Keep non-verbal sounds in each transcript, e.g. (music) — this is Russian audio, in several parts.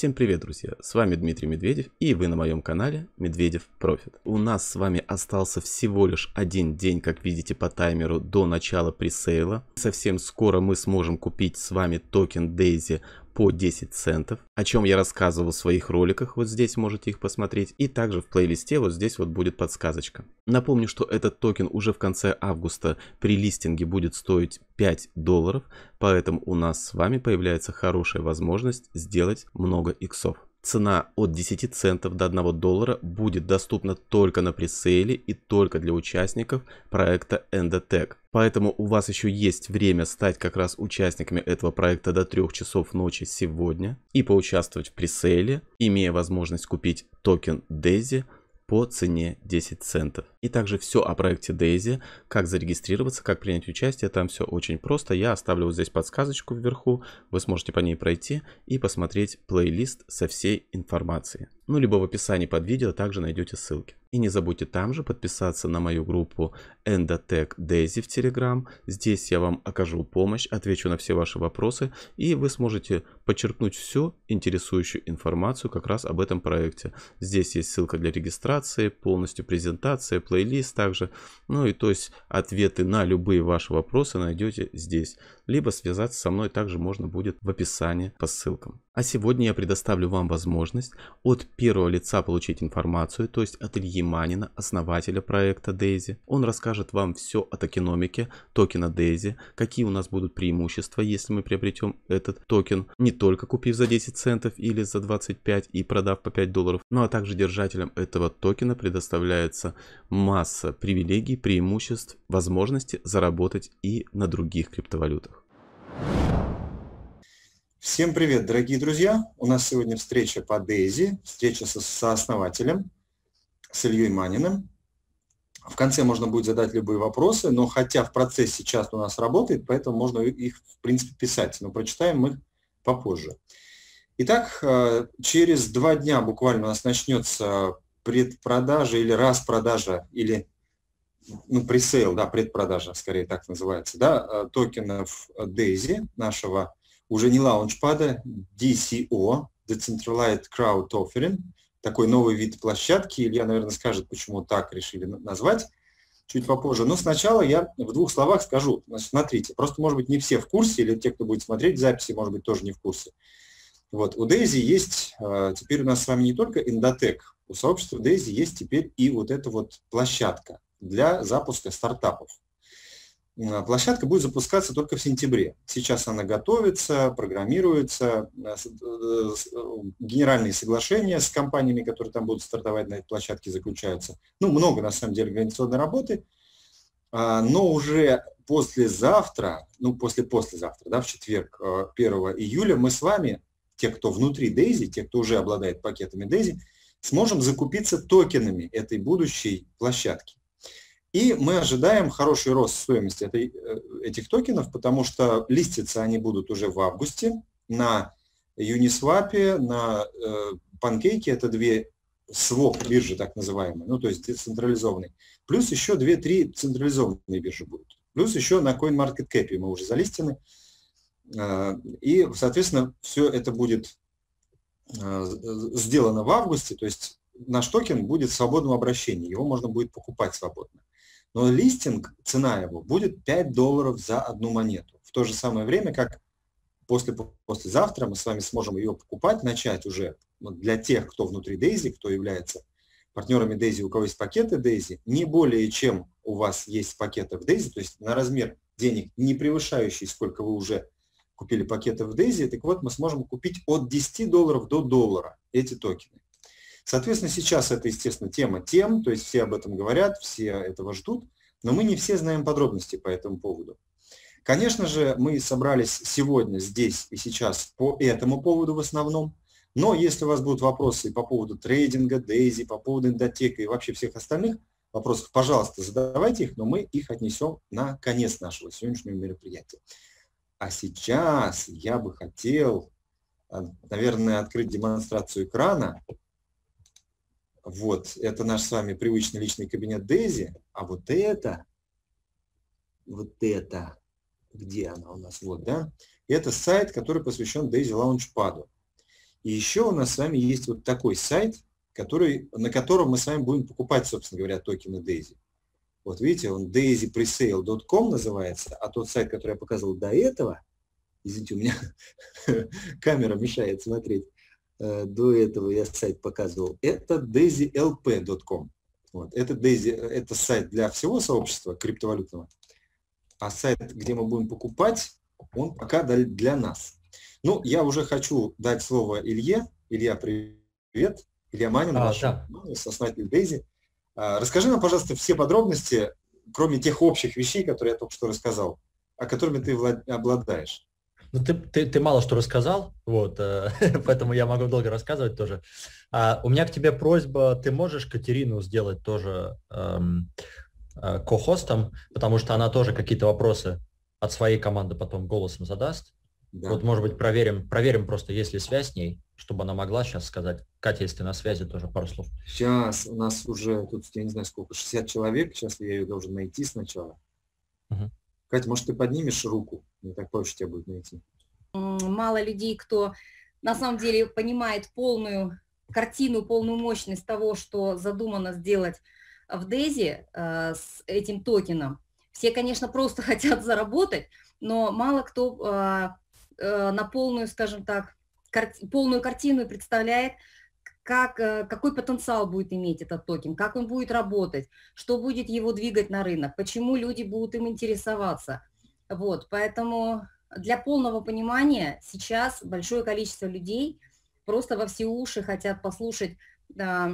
Всем привет, друзья! С вами Дмитрий Медведев и вы на моем канале Медведев Профит. У нас с вами остался всего лишь один день, как видите по таймеру, до начала пресейла. Совсем скоро мы сможем купить с вами токен Дейзи по 10 центов, о чем я рассказывал в своих роликах, вот здесь можете их посмотреть, и также в плейлисте вот здесь вот будет подсказочка. Напомню, что этот токен уже в конце августа при листинге будет стоить 5 долларов, поэтому у нас с вами появляется хорошая возможность сделать много иксов. Цена от 10 центов до 1 доллара будет доступна только на пресейле и только для участников проекта Endotech. Поэтому у вас еще есть время стать как раз участниками этого проекта до 3 часов ночи сегодня и поучаствовать в пресейле, имея возможность купить токен DAISY – по цене 10 центов. И также все о проекте Дейзи, как зарегистрироваться, как принять участие, там все очень просто. Я оставлю вот здесь подсказочку вверху, вы сможете по ней пройти и посмотреть плейлист со всей информацией. Ну, либо в описании под видео также найдете ссылки. И не забудьте там же подписаться на мою группу Endotech Daisy в Telegram. Здесь я вам окажу помощь, отвечу на все ваши вопросы, и вы сможете подчеркнуть всю интересующую информацию как раз об этом проекте. Здесь есть ссылка для регистрации, полностью презентация, плейлист также. Ну и то есть ответы на любые ваши вопросы найдете здесь либо связаться со мной также можно будет в описании по ссылкам. А сегодня я предоставлю вам возможность от первого лица получить информацию, то есть от Ильи Манина, основателя проекта Дейзи. Он расскажет вам все о токеномике токена Дейзи, какие у нас будут преимущества, если мы приобретем этот токен, не только купив за 10 центов или за 25 и продав по 5 долларов, ну а также держателям этого токена предоставляется масса привилегий, преимуществ, возможности заработать и на других криптовалютах. Всем привет, дорогие друзья! У нас сегодня встреча по Дейзи, встреча со, основателем с Ильей Маниным. В конце можно будет задать любые вопросы, но хотя в процессе сейчас у нас работает, поэтому можно их, в принципе, писать, но прочитаем мы их попозже. Итак, э, через два дня буквально у нас начнется предпродажа или распродажа, или ну, пресейл, да, предпродажа, скорее так называется, да, э, токенов Дейзи, нашего уже не лаунчпада, DCO, Decentralized Crowd Offering, такой новый вид площадки. Илья, наверное, скажет, почему так решили назвать чуть попозже. Но сначала я в двух словах скажу. Значит, смотрите, просто, может быть, не все в курсе, или те, кто будет смотреть записи, может быть, тоже не в курсе. Вот, у Дейзи есть, э, теперь у нас с вами не только Эндотек, у сообщества Дейзи есть теперь и вот эта вот площадка для запуска стартапов. Э, площадка будет запускаться только в сентябре. Сейчас она готовится, программируется. Э, э, генеральные соглашения с компаниями, которые там будут стартовать на этой площадке, заключаются. Ну, много, на самом деле, организационной работы. А, но уже послезавтра, ну, после-послезавтра, да, в четверг, 1 июля, мы с вами, те, кто внутри Дейзи, те, кто уже обладает пакетами Дейзи, сможем закупиться токенами этой будущей площадки. И мы ожидаем хороший рост стоимости этой, э, этих токенов, потому что листиться они будут уже в августе на Uniswap, на э, Pancake, это две своп биржи так называемые, ну то есть децентрализованные, плюс еще 2-3 централизованные биржи будут, плюс еще на CoinMarketCap мы уже залистены, э, и, соответственно, все это будет э, сделано в августе, то есть наш токен будет в свободном обращении, его можно будет покупать свободно. Но листинг, цена его, будет 5 долларов за одну монету. В то же самое время, как после, послезавтра мы с вами сможем ее покупать, начать уже для тех, кто внутри Дейзи, кто является партнерами Дейзи, у кого есть пакеты Дейзи, не более чем у вас есть пакеты в Дейзи, то есть на размер денег, не превышающий, сколько вы уже купили пакеты в Дейзи, так вот мы сможем купить от 10 долларов до доллара эти токены. Соответственно, сейчас это, естественно, тема тем, то есть все об этом говорят, все этого ждут, но мы не все знаем подробности по этому поводу. Конечно же, мы собрались сегодня, здесь и сейчас по этому поводу в основном, но если у вас будут вопросы по поводу трейдинга, дейзи, по поводу эндотека и вообще всех остальных вопросов, пожалуйста, задавайте их, но мы их отнесем на конец нашего сегодняшнего мероприятия. А сейчас я бы хотел, э, наверное, открыть демонстрацию экрана. Вот, это наш с вами привычный личный кабинет Дейзи, а вот это, вот это, где она у нас, вот, да, это сайт, который посвящен Дейзи Launchpad. И еще у нас с вами есть вот такой сайт, который, на котором мы с вами будем покупать, собственно говоря, токены Дейзи. Вот видите, он daisypresale.com называется, а тот сайт, который я показывал до этого, извините, у меня (laughs) камера мешает смотреть, Э, до этого я сайт показывал, это daisylp.com. Вот. Это, Daisy, это сайт для всего сообщества криптовалютного, а сайт, где мы будем покупать, он пока для нас. Ну, я уже хочу дать слово Илье. Илья, привет. Илья Манин, а, наш да. основатель Дейзи. А, расскажи нам, пожалуйста, все подробности, кроме тех общих вещей, которые я только что рассказал, о которыми ты обладаешь. Ну, ты, ты, ты мало что рассказал, вот, э, (laughs) поэтому я могу долго рассказывать тоже. А, у меня к тебе просьба, ты можешь Катерину сделать тоже эм, э, ко-хостом, потому что она тоже какие-то вопросы от своей команды потом голосом задаст. Да. Вот, может быть, проверим, проверим просто, есть ли связь с ней, чтобы она могла сейчас сказать. Катя, если ты на связи, тоже пару слов. Сейчас у нас уже, тут я не знаю сколько, 60 человек, сейчас я ее должен найти сначала. Угу. Катя, может, ты поднимешь руку? И так проще тебя будет найти. Мало людей, кто на самом деле понимает полную картину, полную мощность того, что задумано сделать в Дейзи э, с этим токеном. Все, конечно, просто (laughs) хотят заработать, но мало кто э, э, на полную, скажем так, кар полную картину представляет, как, э, какой потенциал будет иметь этот токен, как он будет работать, что будет его двигать на рынок, почему люди будут им интересоваться, вот, поэтому для полного понимания сейчас большое количество людей просто во все уши хотят послушать э,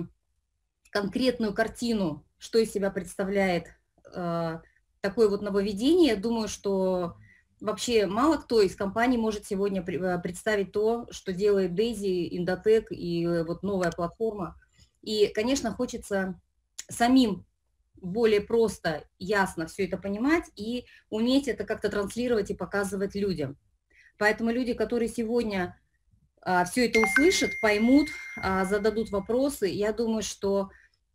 конкретную картину, что из себя представляет э, такое вот нововведение. Думаю, что вообще мало кто из компаний может сегодня а, представить то, что делает Дейзи, Индотек и э, вот новая платформа. И, конечно, хочется самим более просто, ясно все это понимать и уметь это как-то транслировать и показывать людям. Поэтому люди, которые сегодня а, все это услышат, поймут, а, зададут вопросы, я думаю, что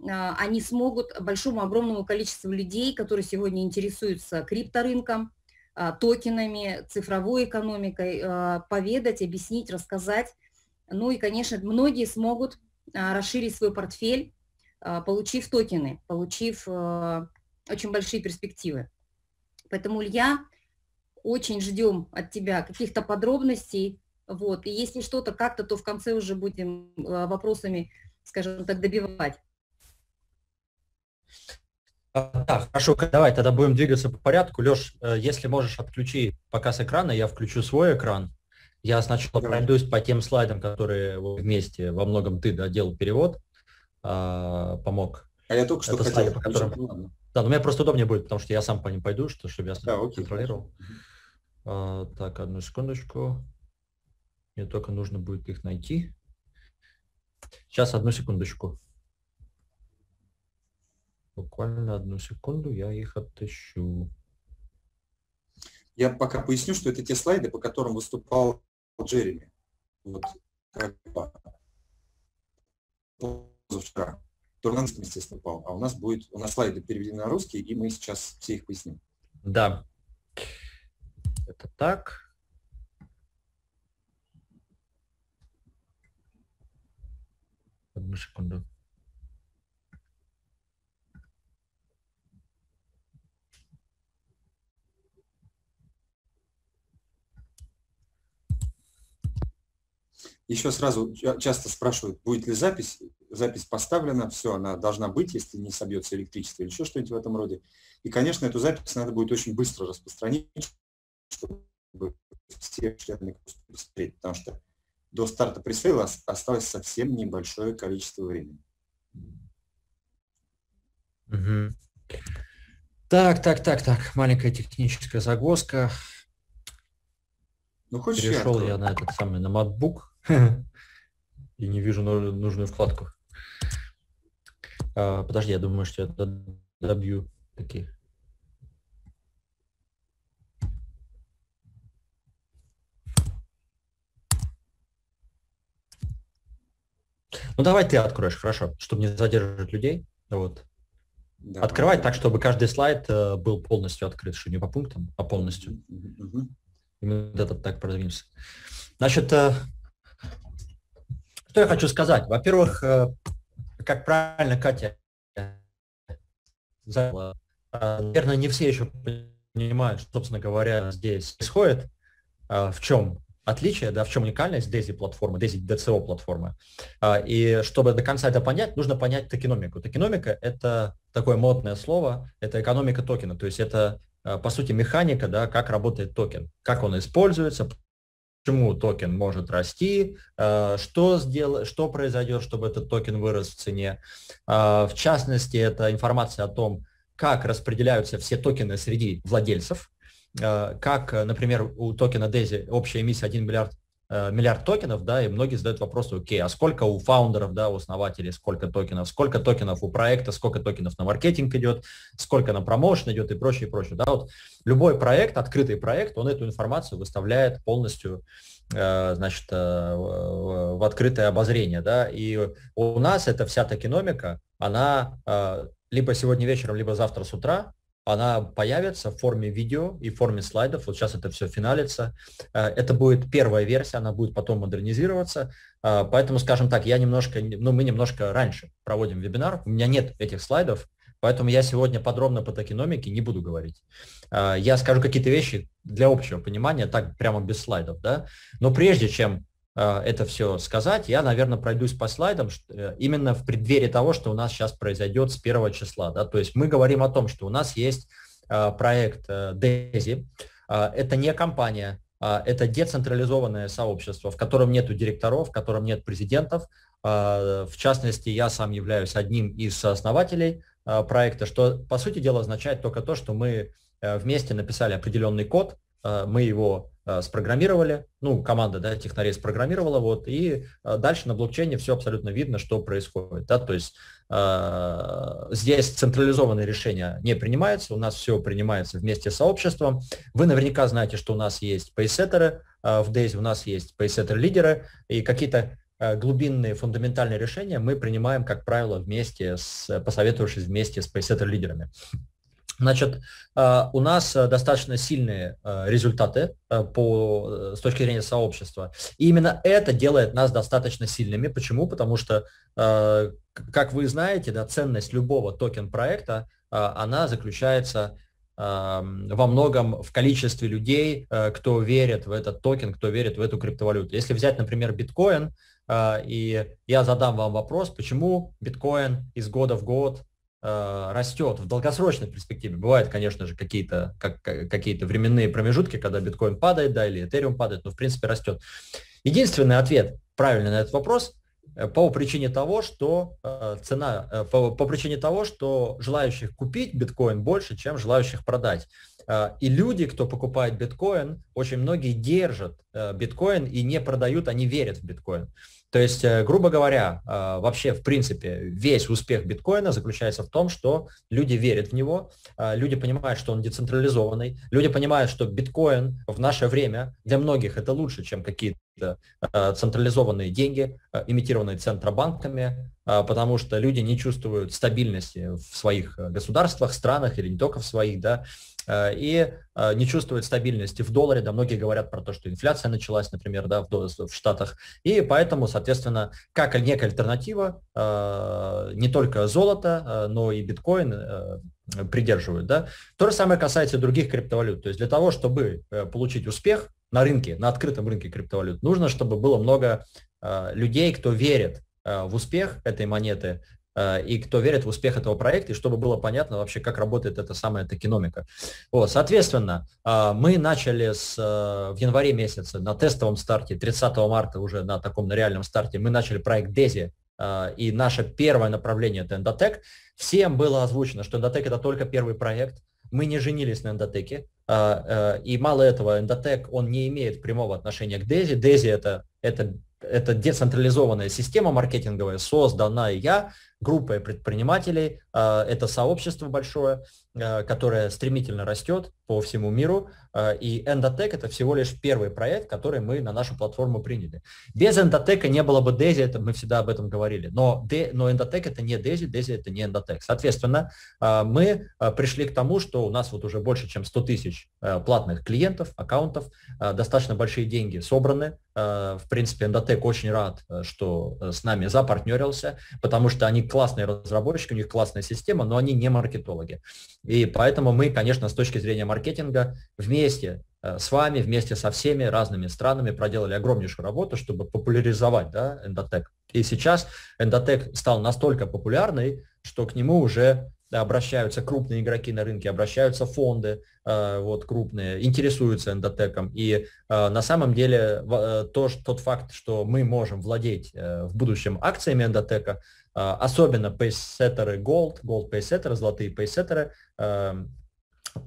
а, они смогут большому, огромному количеству людей, которые сегодня интересуются крипторынком, а, токенами, цифровой экономикой, а, поведать, объяснить, рассказать. Ну и, конечно, многие смогут а, расширить свой портфель а, получив токены, получив а, очень большие перспективы. Поэтому, Илья, очень ждем от тебя каких-то подробностей. Вот. И если что-то как-то, то в конце уже будем а, вопросами, скажем так, добивать. Да, хорошо, давай тогда будем двигаться по порядку. Леш, э, если можешь, отключи показ экрана, я включу свой экран. Я сначала пройдусь по тем слайдам, которые вместе во многом ты доделал перевод. А, помог. А я только что это хотел, сайт, по которому... Ну да, но мне просто удобнее будет, потому что я сам по ним пойду, что, чтобы я да, окей, контролировал. А, так, одну секундочку. Мне только нужно будет их найти. Сейчас, одну секундочку. Буквально одну секунду я их отыщу. Я пока поясню, что это те слайды, по которым выступал Джереми. Вот позавчера. Турганском, естественно, упал. А у нас будет, у нас слайды переведены на русский, и мы сейчас все их поясним. Да. Это так. Одну секунду. Еще сразу часто спрашивают, будет ли запись запись поставлена, все, она должна быть, если не собьется электричество или еще что-нибудь в этом роде. И, конечно, эту запись надо будет очень быстро распространить, чтобы все члены посмотреть, потому что до старта пресейла осталось совсем небольшое количество времени. Угу. Так, так, так, так, маленькая техническая загвоздка. Ну, хочешь Перешел я, я на этот самый, на MacBook (laughs) и не вижу нужную вкладку. А, подожди, я думаю, что я добью такие. Ну давай ты откроешь, хорошо, чтобы не задерживать людей. Вот. Давай. Открывай так, чтобы каждый слайд э, был полностью открыт, что не по пунктам, а полностью. Угу. И мы этот так продвинемся. Значит, э, что я хочу сказать? Во-первых, э, как правильно Катя сказала, э, наверное, не все еще понимают, что, собственно говоря, здесь происходит, э, в чем отличие, да, в чем уникальность DAISY платформы, DAISY DCO платформы. И чтобы до конца это понять, нужно понять токеномику. Токеномика – это такое модное слово, это экономика токена, то есть это, по сути, механика, да, как работает токен, как он используется, почему токен может расти, э, что, сдел... что произойдет, чтобы этот токен вырос в цене. Э, в частности, это информация о том, как распределяются все токены среди владельцев, э, как, например, у токена DAISY общая эмиссия 1 миллиард Э, миллиард токенов, да, и многие задают вопрос, окей, а сколько у фаундеров, да, у основателей, сколько токенов, сколько токенов у проекта, сколько токенов на маркетинг идет, сколько на промоушен идет и прочее, и прочее, да, вот любой проект, открытый проект, он эту информацию выставляет полностью, э, значит, э, в открытое обозрение, да, и у нас эта вся токеномика, она либо сегодня вечером, либо завтра с утра она появится в форме видео и в форме слайдов. Вот сейчас это все финалится. Э, это будет первая версия, она будет потом модернизироваться. Э, поэтому, скажем так, я немножко, ну, мы немножко раньше проводим вебинар. У меня нет этих слайдов, поэтому я сегодня подробно по токеномике не буду говорить. Э, я скажу какие-то вещи для общего понимания, так прямо без слайдов, да. Но прежде чем а, это все сказать. Я, наверное, пройдусь по слайдам э, именно в преддверии того, что у нас сейчас произойдет с первого числа. Да? То есть мы говорим о том, что у нас есть а, проект DESI. Э, а, это не компания, это децентрализованное сообщество, в котором нет директоров, в котором нет президентов. В частности, я сам являюсь одним из сооснователей проекта, что, по сути дела, означает только то, что мы э, вместе написали определенный код, мы его Э, спрограммировали, ну, команда, да, технарей спрограммировала, вот, и э, дальше на блокчейне все абсолютно видно, что происходит, да, то есть э, здесь централизованные решения не принимаются, у нас все принимается вместе с сообществом, вы наверняка знаете, что у нас есть пейсеттеры, э, в Days у нас есть пейсеттер-лидеры, и какие-то э, глубинные, фундаментальные решения мы принимаем, как правило, вместе с, э, посоветовавшись вместе с пейсеттер-лидерами. Значит, э, у нас э, достаточно сильные э, результаты по, с точки зрения сообщества. И именно это делает нас достаточно сильными. Почему? Потому что, как вы знаете, да, ценность любого токен-проекта, она заключается эм, во многом в количестве людей, кто верит в этот токен, кто верит в эту криптовалюту. Если взять, например, биткоин, и я задам вам вопрос, почему биткоин из года в год Э, растет в долгосрочной перспективе. Бывают, конечно же, какие-то как, какие временные промежутки, когда биткоин падает, да, или этериум падает, но в принципе растет. Единственный ответ правильный на этот вопрос э, по причине того, что э, цена, по, по причине того, что желающих купить биткоин больше, чем желающих продать. И люди, кто покупает биткоин, очень многие держат биткоин и не продают, они верят в биткоин. То есть, э, грубо говоря, э, вообще, в принципе, весь успех биткоина заключается в том, что люди верят в него, э, люди понимают, что он децентрализованный, люди понимают, что биткоин в наше время для многих это лучше, чем какие-то централизованные деньги, имитированные центробанками, потому что люди не чувствуют стабильности в своих государствах, странах или не только в своих, да, Э, и э, не чувствует стабильности в долларе, да, многие говорят про то, что инфляция началась, например, да, в, в Штатах, и поэтому, соответственно, как некая альтернатива, э, не только золото, но и биткоин придерживают, да. То же самое касается и других криптовалют, то есть для того, чтобы получить успех на рынке, на открытом рынке криптовалют, нужно, чтобы было много людей, кто верит в успех этой монеты, Э, и кто верит в успех этого проекта, и чтобы было понятно вообще, как работает эта самая токеномика. Вот, соответственно, э, мы начали с, э, в январе месяце на тестовом старте, 30 марта уже на таком на реальном старте, мы начали проект Дези и наше первое направление – это Endotech. Всем было озвучено, что Endotech – это только первый проект, мы не женились на эндотеке, и мало этого, эндотек, он не имеет прямого отношения к Дези. Дези это, это, это децентрализованная система маркетинговая, создана я группой предпринимателей а, это сообщество большое, а, которое стремительно растет по всему миру, а, и Endotech – это всего лишь первый проект, который мы на нашу платформу приняли. Без Endotech не было бы Dezi, это мы всегда об этом говорили, но, но Endotech – это не Dezi, Dezi – это не Endotech. Соответственно, мы пришли к тому, что у нас вот уже больше, чем 100 тысяч платных клиентов, аккаунтов, достаточно большие деньги собраны. В принципе, Endotech очень рад, что с нами запартнерился, потому что они классные разработчики, у них классные контактная система, но они не маркетологи. И поэтому мы, конечно, с точки зрения маркетинга вместе э, с вами, вместе со всеми разными странами проделали огромнейшую работу, чтобы популяризовать да, эндотек. И сейчас эндотек стал настолько популярный, что к нему уже обращаются крупные игроки на рынке, обращаются фонды э, вот, крупные, интересуются эндотеком. И э, на самом деле то, что тот факт, что мы можем владеть в будущем акциями эндотека, а, особенно пейсеттеры Gold, Gold пейсеттеры, золотые пейсеттеры эм,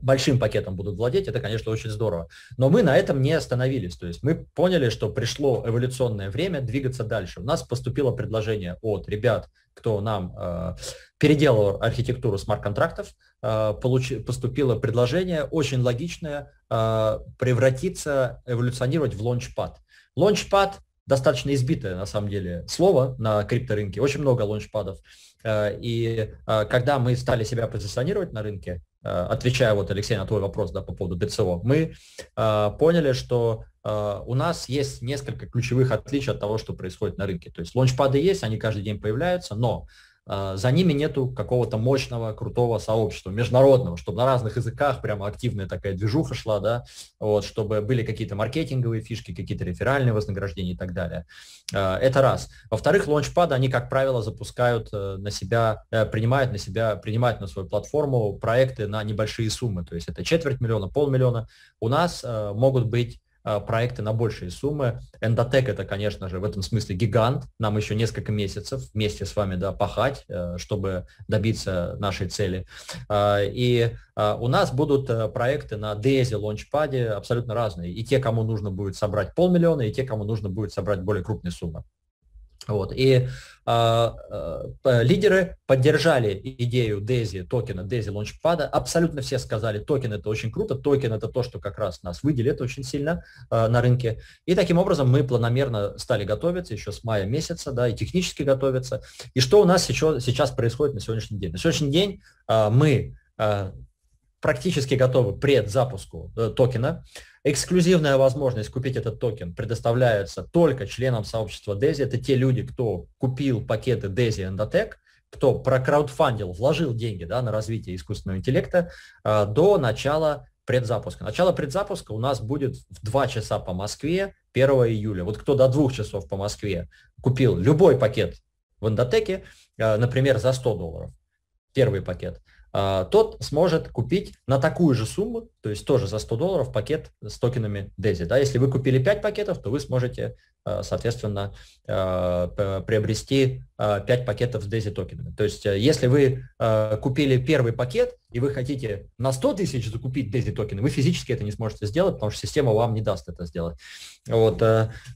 большим пакетом будут владеть, это, конечно, очень здорово. Но мы на этом не остановились. То есть мы поняли, что пришло эволюционное время двигаться дальше. У нас поступило предложение от ребят, кто нам э, переделал архитектуру смарт-контрактов, э, получи, поступило предложение очень логичное э, превратиться, эволюционировать в лончпад. Лончпад достаточно избитое, на самом деле, слово на крипторынке. Очень много лаунчпадов. Э, и э, когда мы стали себя позиционировать на рынке, э, отвечая вот, Алексей, на твой вопрос да, по поводу ДЦО, мы поняли, что у нас есть несколько ключевых отличий от того, что происходит на рынке. То есть лаунчпады есть, они каждый день появляются, но а, за ними нету какого-то мощного, крутого сообщества, международного, чтобы на разных языках прямо активная такая движуха шла, да, вот, чтобы были какие-то маркетинговые фишки, какие-то реферальные вознаграждения и так далее. А, это раз. Во-вторых, лаунчпады, они, как правило, запускают э, на себя, э, принимают на себя, принимают на свою платформу проекты на небольшие суммы, то есть это четверть миллиона, полмиллиона. У нас э, могут быть Э, проекты на большие суммы. Эндотек это, конечно же, в этом смысле гигант. Нам еще несколько месяцев вместе с вами да, пахать, э, чтобы добиться нашей цели. Э, и у нас будут проекты на Дейзи, Лончпаде абсолютно разные. И те, кому нужно будет собрать полмиллиона, и те, кому нужно будет собрать более крупные суммы. Вот. И а, а, э, лидеры поддержали идею DAISY, токена DAISY Launchpad. Абсолютно все сказали, токен это очень круто, токен это то, что как раз нас выделит очень сильно а, на рынке. И таким образом мы планомерно стали готовиться еще с мая месяца, да, и технически готовиться. И что у нас еще, сейчас происходит на сегодняшний день? На сегодняшний день мы практически готовы пред запуску э, токена. Эксклюзивная возможность купить этот токен предоставляется только членам сообщества DESI. Это те люди, кто купил пакеты DESI Endotech, кто прокраудфандил, вложил деньги да, на развитие искусственного интеллекта э, до начала предзапуска. Начало предзапуска у нас будет в 2 часа по Москве 1 июля. Вот кто до 2 часов по Москве купил любой пакет в Эндотеке, а, например, за 100 долларов, первый пакет – а, тот сможет купить на такую же сумму, то есть тоже за 100 долларов пакет с токенами DEZI. Да? Если вы купили 5 пакетов, то вы сможете Э, соответственно, э, приобрести 5 э, пакетов с DAISY токенами. То есть, если вы купили первый пакет, и вы хотите на 100 тысяч закупить DAISY токены, вы физически это не сможете сделать, потому что система вам не даст это сделать. Вот.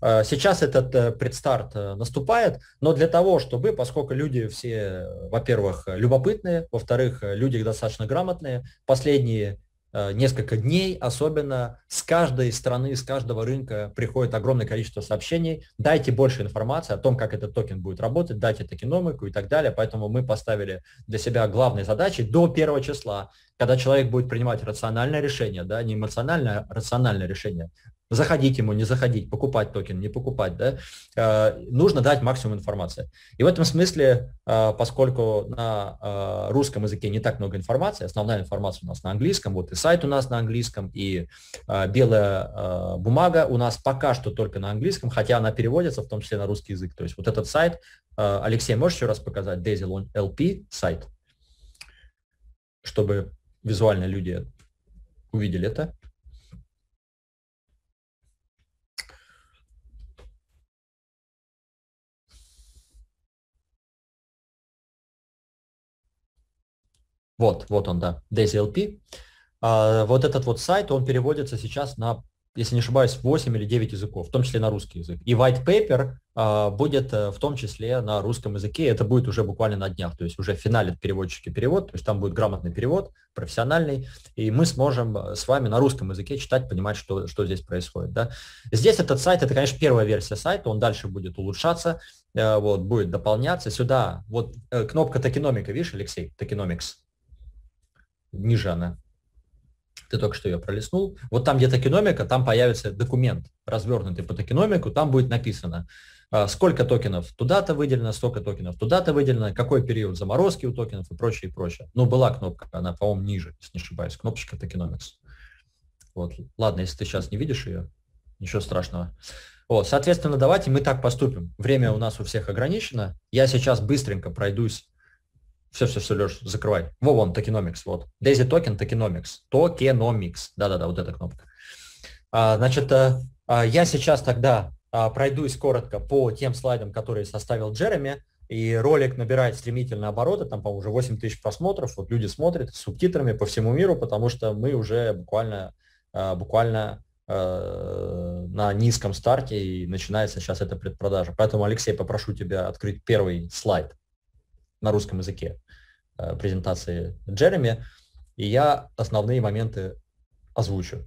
Сейчас этот предстарт наступает, но для того, чтобы, поскольку люди все, во-первых, любопытные, во-вторых, люди достаточно грамотные, последние Э, несколько дней, особенно с каждой страны, с каждого рынка приходит огромное количество сообщений. Дайте больше информации о том, как этот токен будет работать, дайте токеномику и так далее. Поэтому мы поставили для себя главной задачей до первого числа когда человек будет принимать рациональное решение, да, не эмоциональное, а рациональное решение, заходить ему, не заходить, покупать токен, не покупать, да, э, нужно дать максимум информации. И в этом смысле, э, поскольку на э, русском языке не так много информации, основная информация у нас на английском, вот и сайт у нас на английском, и белая бумага у нас пока что только на английском, хотя она переводится в том числе на русский язык. То есть вот этот сайт, Алексей, можешь еще раз показать, Daisy LP сайт, чтобы визуально люди увидели это. Вот, вот он, да, DaisyLP. А, вот этот вот сайт, он переводится сейчас на если не ошибаюсь, 8 или 9 языков, в том числе на русский язык. И white paper а, э, будет в том числе на русском языке, это будет уже буквально на днях, то есть уже финалит переводчики перевод, то есть там будет грамотный перевод, профессиональный, и мы сможем э, с вами на русском языке читать, понимать, что, что здесь происходит. Да? Здесь этот сайт, это, конечно, первая версия сайта, он дальше будет улучшаться, э, вот, будет дополняться. Сюда вот э, кнопка токеномика, видишь, Алексей, токеномикс, ниже она, ты только что ее пролистнул, вот там, где токеномика, там появится документ, развернутый по токеномику, там будет написано, а, сколько токенов туда-то выделено, столько токенов туда-то выделено, какой период заморозки у токенов и прочее, и прочее. Ну, была кнопка, она, по-моему, ниже, если не ошибаюсь, кнопочка Tokenomics. Вот. Ладно, если ты сейчас не видишь ее, ничего страшного. Вот, соответственно, давайте мы так поступим. Время у нас у всех ограничено. Я сейчас быстренько пройдусь все-все-все, Леш, закрывай. Во, вон, токеномикс, вот. Дейзи токен, токеномикс. Токеномикс. Да-да-да, вот эта кнопка. А, значит, а, а, я сейчас тогда а, пройдусь коротко по тем слайдам, которые составил Джереми. И ролик набирает стремительные обороты, там, по-моему, уже 8 тысяч просмотров. Вот люди смотрят с субтитрами по всему миру, потому что мы уже буквально, а, буквально э, на низком старте, и начинается сейчас эта предпродажа. Поэтому, Алексей, попрошу тебя открыть первый слайд на русском языке э, презентации Джереми, и я основные моменты озвучу.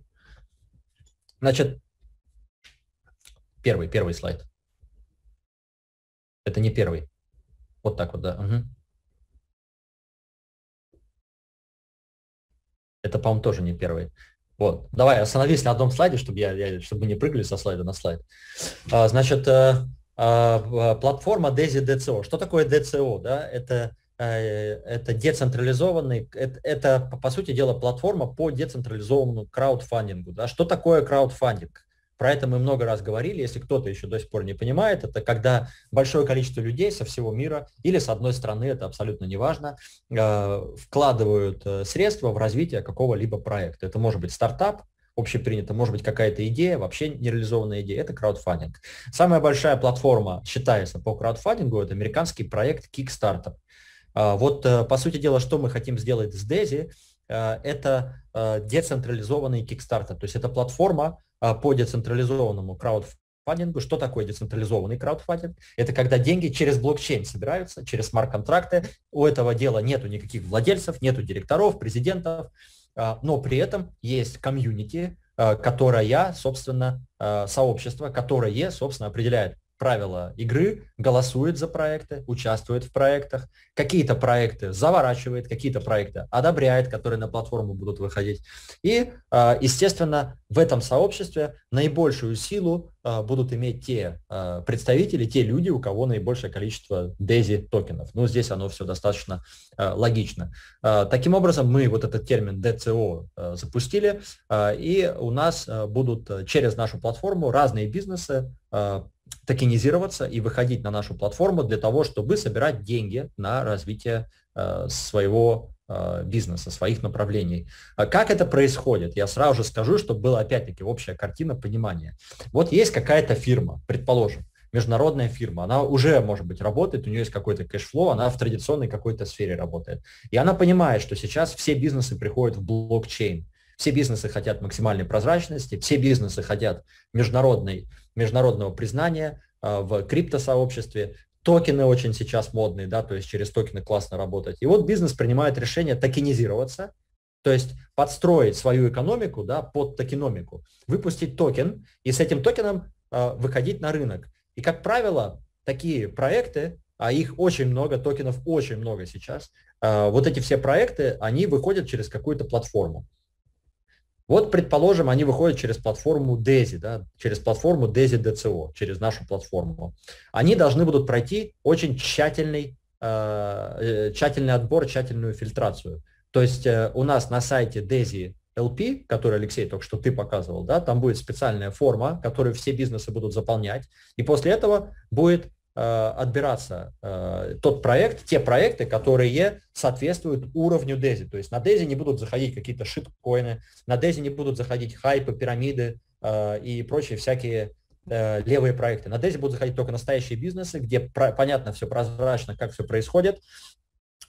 Значит, первый, первый слайд. Это не первый. Вот так вот, да. Угу. Это, по-моему, тоже не первый. Вот. Давай остановись на одном слайде, чтобы, я, я, чтобы мы не прыгали со слайда на слайд. А, значит, э, а, а, платформа DESI DCO. Что такое DCO? Да? Это, э, это децентрализованный, это, это, по сути дела, платформа по децентрализованному краудфандингу. Да? Что такое краудфандинг? Про это мы много раз говорили, если кто-то еще до сих пор не понимает, это когда большое количество людей со всего мира или с одной страны, это абсолютно неважно, э, вкладывают э, средства в развитие какого-либо проекта. Это может быть стартап, общепринято, может быть, какая-то идея, вообще нереализованная идея, это краудфандинг. Самая большая платформа, считается, по краудфандингу, это американский проект Kickstarter. А, вот, э, по сути дела, что мы хотим сделать с Дези, э, это э, децентрализованный Kickstarter, то есть это платформа по децентрализованному краудфандингу. Что такое децентрализованный краудфандинг? Это когда деньги через блокчейн собираются, через смарт-контракты. У этого дела нету никаких владельцев, нету директоров, президентов, а, но при этом есть комьюнити, а, которая, собственно, а, сообщество, которое, собственно, определяет правила игры, голосует за проекты, участвует в проектах, какие-то проекты заворачивает, какие-то проекты одобряет, которые на платформу будут выходить. И, а, естественно, в этом сообществе наибольшую силу а, будут иметь те а, представители, те люди, у кого наибольшее количество DAISY токенов. Ну, здесь оно все достаточно логично. Таким образом, мы вот этот термин DCO запустили, и у нас будут через нашу платформу разные бизнесы токенизироваться и выходить на нашу платформу для того, чтобы собирать деньги на развитие э, своего э, бизнеса, своих направлений. А как это происходит? Я сразу же скажу, чтобы была опять-таки общая картина понимания. Вот есть какая-то фирма, предположим, международная фирма, она уже, может быть, работает, у нее есть какой-то кэшфлоу, она в традиционной какой-то сфере работает. И она понимает, что сейчас все бизнесы приходят в блокчейн. Все бизнесы хотят максимальной прозрачности, все бизнесы хотят международной международного признания а, в криптосообществе, токены очень сейчас модные, да, то есть через токены классно работать. И вот бизнес принимает решение токенизироваться, то есть подстроить свою экономику да, под токеномику, выпустить токен и с этим токеном э, выходить на рынок. И, как правило, такие проекты, а их очень много, токенов очень много сейчас, э, вот эти все проекты, они выходят через какую-то платформу. Вот, предположим, они выходят через платформу DESI, да, через платформу DESI DCO, через нашу платформу. Они должны будут пройти очень тщательный, э, э, тщательный отбор, тщательную фильтрацию. То есть э, у нас на сайте DESI LP, который, Алексей, только что ты показывал, да, там будет специальная форма, которую все бизнесы будут заполнять, и после этого будет Э, отбираться э, тот проект, те проекты, которые соответствуют уровню Дези. То есть на Дези не будут заходить какие-то шиткоины, на Дези не будут заходить хайпы, пирамиды э, и прочие всякие левые проекты. На Дези будут заходить только настоящие бизнесы, где понятно все прозрачно, как все происходит,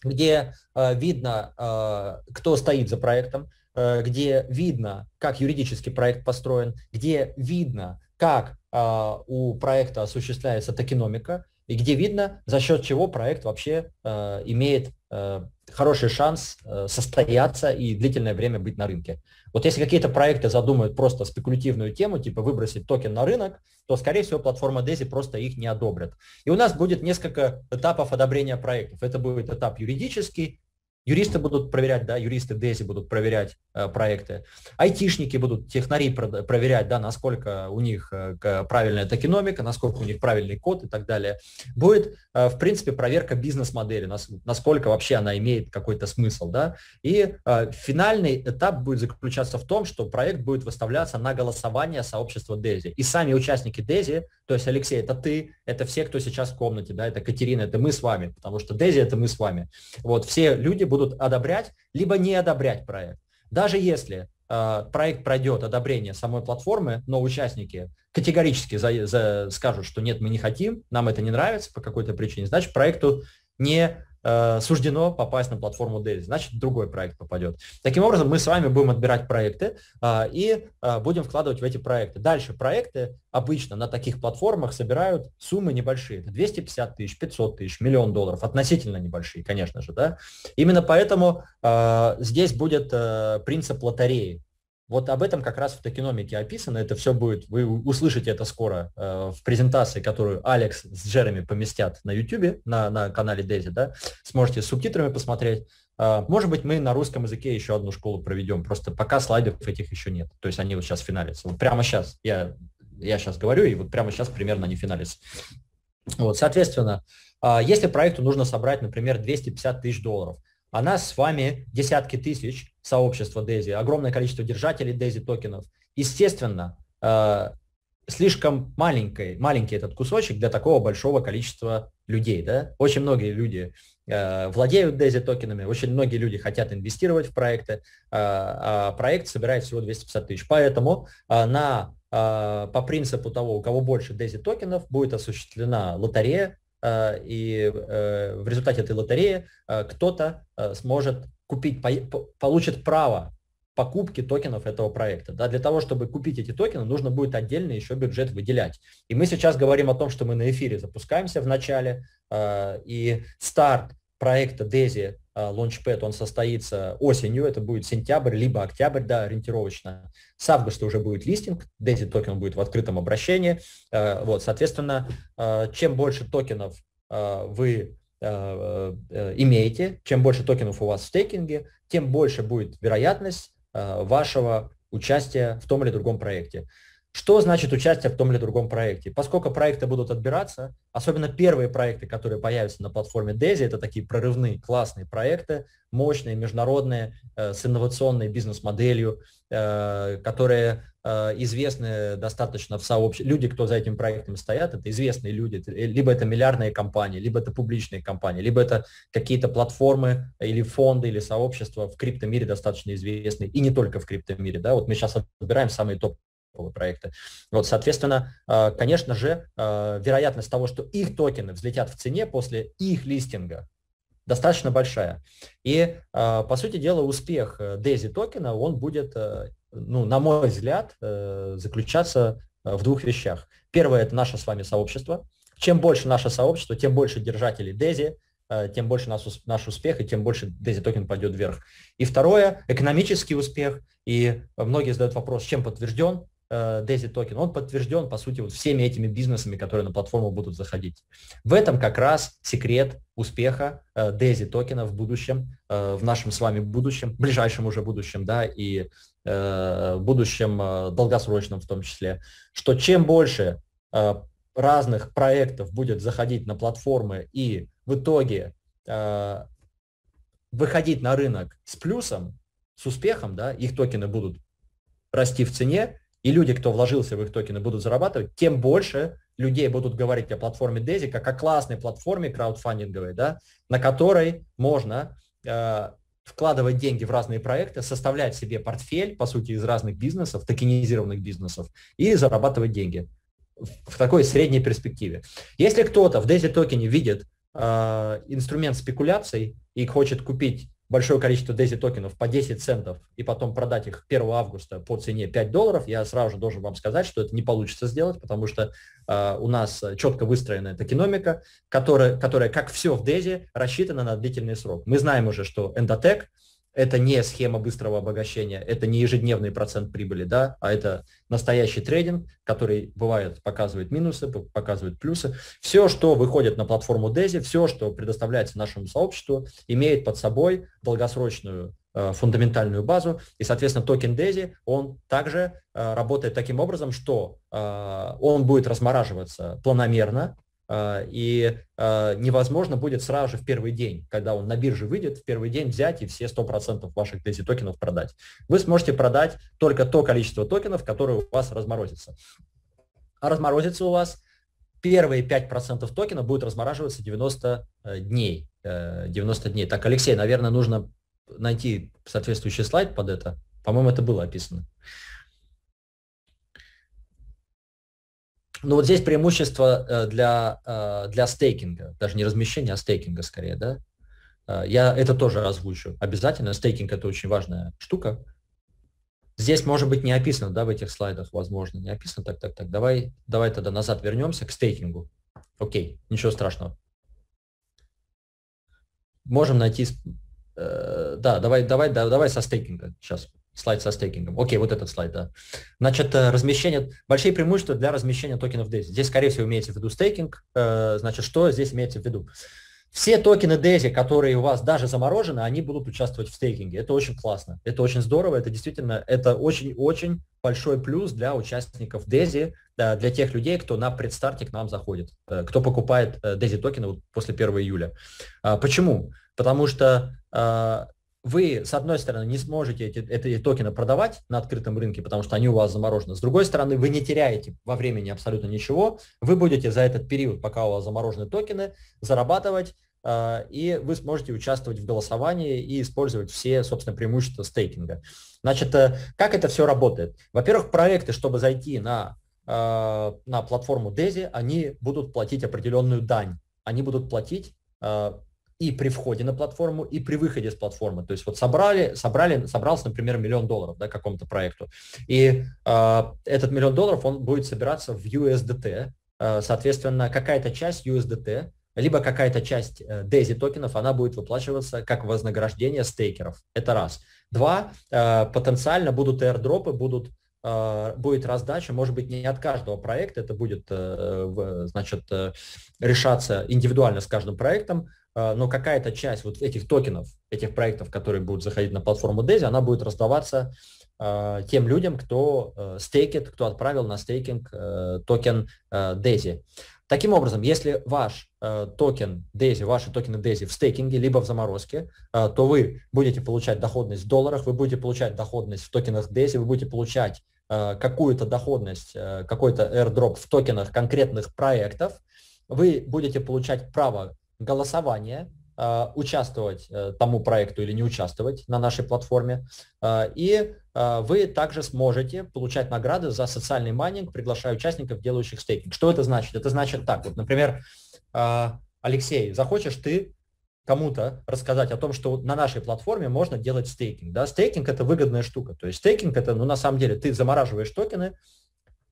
где видно, кто стоит за проектом, где видно, как юридический проект построен, где видно, как а, у проекта осуществляется токеномика, и где видно, за счет чего проект вообще э, имеет э, хороший шанс э, состояться и длительное время быть на рынке. Вот если какие-то проекты задумают просто спекулятивную тему, типа выбросить токен на рынок, то, скорее всего, платформа DESI просто их не одобрят. И у нас будет несколько этапов одобрения проектов. Это будет этап юридический, Юристы будут проверять, да, юристы ДЭЗИ будут проверять э, проекты. Айтишники будут, технари про- проверять, да, насколько у них э, правильная токеномика, насколько у них правильный код и так далее. Будет, э, в принципе, проверка бизнес-модели, нас, насколько вообще она имеет какой-то смысл, да. И э, финальный этап будет заключаться в том, что проект будет выставляться на голосование сообщества ДЭЗИ. И сами участники ДЭЗИ, то есть, Алексей, это ты, это все, кто сейчас в комнате, да, это Катерина, это мы с вами, потому что ДЭЗИ – это мы с вами. Вот, все люди будут одобрять, либо не одобрять проект. Даже если э, проект пройдет одобрение самой платформы, но участники категорически за, за, скажут, что нет, мы не хотим, нам это не нравится по какой-то причине, значит, проекту не Э, суждено попасть на платформу Dell, значит другой проект попадет. Таким образом, мы с вами будем отбирать проекты э, и э, будем вкладывать в эти проекты. Дальше проекты обычно на таких платформах собирают суммы небольшие, 250 тысяч, 500 тысяч, миллион долларов, относительно небольшие, конечно же. Да? Именно поэтому э, здесь будет э, принцип лотереи. Вот об этом как раз в токеномике описано. Это все будет, вы услышите это скоро э, в презентации, которую Алекс с Джереми поместят на YouTube, на, на канале Дейзи, да, сможете с субтитрами посмотреть. Э, может быть, мы на русском языке еще одну школу проведем, просто пока слайдов этих еще нет. То есть они вот сейчас финалятся. Вот прямо сейчас я, я сейчас говорю, и вот прямо сейчас примерно они финалятся. Вот, соответственно, э, если проекту нужно собрать, например, 250 тысяч долларов, а нас с вами десятки тысяч, сообщества DAISY, огромное количество держателей DAISY токенов. Естественно, э, слишком маленький, маленький этот кусочек для такого большого количества людей. Да? Очень многие люди э, владеют DAISY токенами, очень многие люди хотят инвестировать в проекты, э, а проект собирает всего 250 тысяч. Поэтому на, по принципу того, у кого больше DAISY токенов, будет осуществлена лотерея, и в результате этой лотереи кто-то сможет купить, по, получат право покупки токенов этого проекта. Да, для того, чтобы купить эти токены, нужно будет отдельно еще бюджет выделять. И мы сейчас говорим о том, что мы на эфире запускаемся в начале, э, и старт проекта Daisy э, Launchpad, он состоится осенью, это будет сентябрь, либо октябрь, да, ориентировочно. С августа уже будет листинг, Daisy токен будет в открытом обращении. Э, вот, соответственно, э, чем больше токенов э, вы Э, э, имеете, чем больше токенов у вас в стейкинге, тем больше будет вероятность э, вашего участия в том или другом проекте. Что значит участие в том или другом проекте? Поскольку проекты будут отбираться, особенно первые проекты, которые появятся на платформе DESI, это такие прорывные, классные проекты, мощные, международные, э, с инновационной бизнес-моделью, э, которые э, известны достаточно в сообществе. Люди, кто за этим проектами стоят, это известные люди. Э, либо это миллиардные компании, либо это публичные компании, либо это какие-то платформы или фонды, или сообщества в криптомире достаточно известные. И не только в криптомире. Да? Вот мы сейчас отбираем самые топ Apple проекты. Вот, соответственно, э, конечно же, э, вероятность того, что их токены взлетят в цене после их листинга, достаточно большая. И, э, по сути дела, успех DAISY токена, он будет, ну, на мой взгляд, заключаться в двух вещах. Первое – это наше с вами сообщество. Чем больше наше сообщество, тем больше держателей DAISY, тем больше нас, наш успех, и тем больше DAISY токен пойдет вверх. И второе – экономический успех. И многие задают вопрос, чем подтвержден Э, DAISY токен, он подтвержден, по сути, вот всеми этими бизнесами, которые на платформу будут заходить. В этом как раз секрет успеха э, DAISY токена в будущем, э, в нашем с вами будущем, ближайшем уже будущем, да, и будущем долгосрочном в том числе, что чем больше разных проектов будет заходить на платформы и в итоге выходить на рынок с плюсом, с успехом, да, их токены будут расти в цене, и люди, кто вложился в их токены, будут зарабатывать, тем больше людей будут говорить о платформе Дези как о классной платформе краудфандинговой, да, на которой можно э, вкладывать деньги в разные проекты, составлять себе портфель, по сути, из разных бизнесов, токенизированных бизнесов, и зарабатывать деньги в такой средней перспективе. Если кто-то в Дези токене видит э, инструмент спекуляций и хочет купить большое количество DAISY токенов по 10 центов и потом продать их 1 августа по цене 5 долларов, я сразу же должен вам сказать, что это не получится сделать, потому что э, у нас четко выстроенная токеномика, которая, которая, как все в DAISY, рассчитана на длительный срок. Мы знаем уже, что Endotech – это не схема быстрого обогащения, это не ежедневный процент прибыли, да, а это настоящий трейдинг, который бывает показывает минусы, показывает плюсы. Все, что выходит на платформу DESI, все, что предоставляется нашему сообществу, имеет под собой долгосрочную э, фундаментальную базу, и, соответственно, токен DESI, он также э, работает таким образом, что э, он будет размораживаться планомерно, а, и а, невозможно будет сразу же в первый день, когда он на бирже выйдет, в первый день взять и все 100% ваших DESI токенов продать. Вы сможете продать только то количество токенов, которые у вас разморозится. А разморозится у вас первые 5% токена будет размораживаться 90 э, дней. 90 э, дней. Так, Алексей, наверное, нужно найти соответствующий слайд под это. По-моему, это было описано. Uh, Ну вот здесь преимущество э, для, э, для стейкинга, даже не размещения, а стейкинга скорее, да? Э, я это тоже озвучу обязательно. Стейкинг – это очень важная штука. Здесь, может быть, не описано, да, в этих слайдах, возможно, не описано. Так, так, так, давай, давай тогда назад вернемся к стейкингу. Окей, ничего страшного. Можем найти... Э, да, давай, давай, да, давай со стейкинга сейчас Слайд со стейкингом. Окей, вот этот слайд, да. Значит, э, размещение, большие преимущества для размещения токенов DAISY. Здесь, скорее всего, имеете в виду стейкинг. Э, значит, что здесь имеется в виду? Все токены DAISY, которые у вас даже заморожены, они будут участвовать в стейкинге. Это очень классно, это очень здорово, это действительно, это очень-очень большой плюс для участников DAISY, для тех людей, кто на предстарте к нам заходит, э, кто покупает DAISY токены после 1 июля. А, почему? Потому что вы, с одной стороны, не сможете эти, эти токены продавать на открытом рынке, потому что они у вас заморожены. С другой стороны, вы не теряете во времени абсолютно ничего. Вы будете за этот период, пока у вас заморожены токены, зарабатывать, э, и вы сможете участвовать в голосовании и использовать все, собственно, преимущества стейкинга. Значит, э, как это все работает? Во-первых, проекты, чтобы зайти на, э, на платформу DESI, они будут платить определенную дань. Они будут платить э, и при входе на платформу, и при выходе с платформы. То есть вот собрали, собрали, собрался, например, миллион долларов да, какому-то проекту. И э, этот миллион долларов, он будет собираться в USDT. Э, а, соответственно, какая-то часть USDT, либо какая-то часть э, DAISY токенов, она будет выплачиваться как вознаграждение стейкеров. Это раз. Два, э, потенциально будут аирдропы, будут э, будет раздача, может быть, не от каждого проекта, это будет, э, значит, э, решаться индивидуально с каждым проектом, а, но какая-то часть вот этих токенов, этих проектов, которые будут заходить на платформу DESI, она будет раздаваться а, тем людям, кто э, стейкет, кто отправил на стейкинг э, токен э, DESI. Таким образом, если ваш токен DESI, ваши токены DESI в стейкинге, либо в заморозке, то вы будете получать доходность в долларах, вы будете получать доходность в токенах DESI, вы будете получать какую-то доходность, какой-то airdrop в токенах конкретных проектов, вы будете получать право голосование, э, участвовать э, тому проекту или не участвовать на нашей платформе. Э, и вы также сможете получать награды за социальный майнинг, приглашая участников, делающих стейкинг. Что это значит? Это значит так. Вот, например, Алексей, захочешь ты кому-то рассказать о том, что на нашей платформе можно делать стейкинг. Да? Стейкинг – это выгодная штука. То есть стейкинг – это, ну, на самом деле, ты замораживаешь токены,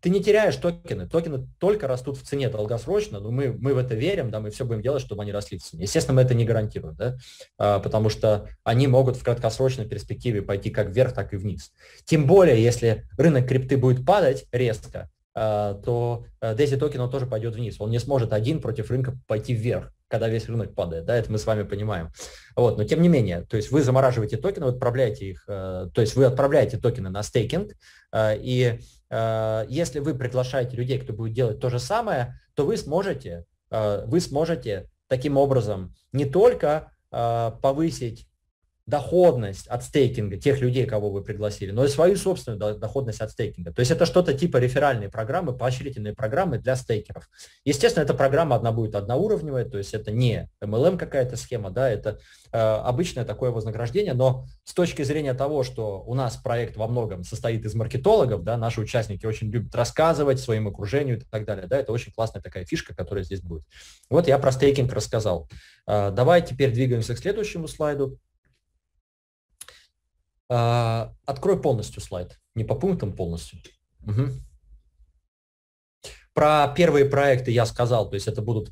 ты не теряешь токены. Токены только растут в цене долгосрочно, но мы, мы в это верим, да, мы все будем делать, чтобы они росли в цене. Естественно, мы это не гарантируем, да, а, потому что они могут в краткосрочной перспективе пойти как вверх, так и вниз. Тем более, если рынок крипты будет падать резко, а, то э, DAISY токен он тоже пойдет вниз. Он не сможет один против рынка пойти вверх, когда весь рынок падает. Да, это мы с вами понимаем. Вот, но тем не менее, то есть вы замораживаете токены, вы отправляете их, э, то есть вы отправляете токены на стейкинг, э, и Э, если вы приглашаете людей, кто будет делать то же самое, то вы сможете, э, вы сможете таким образом не только э, повысить доходность от стейкинга тех людей, кого вы пригласили, но и свою собственную доходность от стейкинга. То есть это что-то типа реферальные программы, поощрительные программы для стейкеров. Естественно, эта программа одна будет одноуровневая, то есть это не MLM какая-то схема, да, это э, обычное такое вознаграждение, но с точки зрения того, что у нас проект во многом состоит из маркетологов, да, наши участники очень любят рассказывать своим окружению и так далее, да, это очень классная такая фишка, которая здесь будет. Вот я про стейкинг рассказал. Э, давай теперь двигаемся к следующему слайду. А, открой полностью слайд. Не по пунктам полностью. Угу. Про первые проекты я сказал, то есть это будут...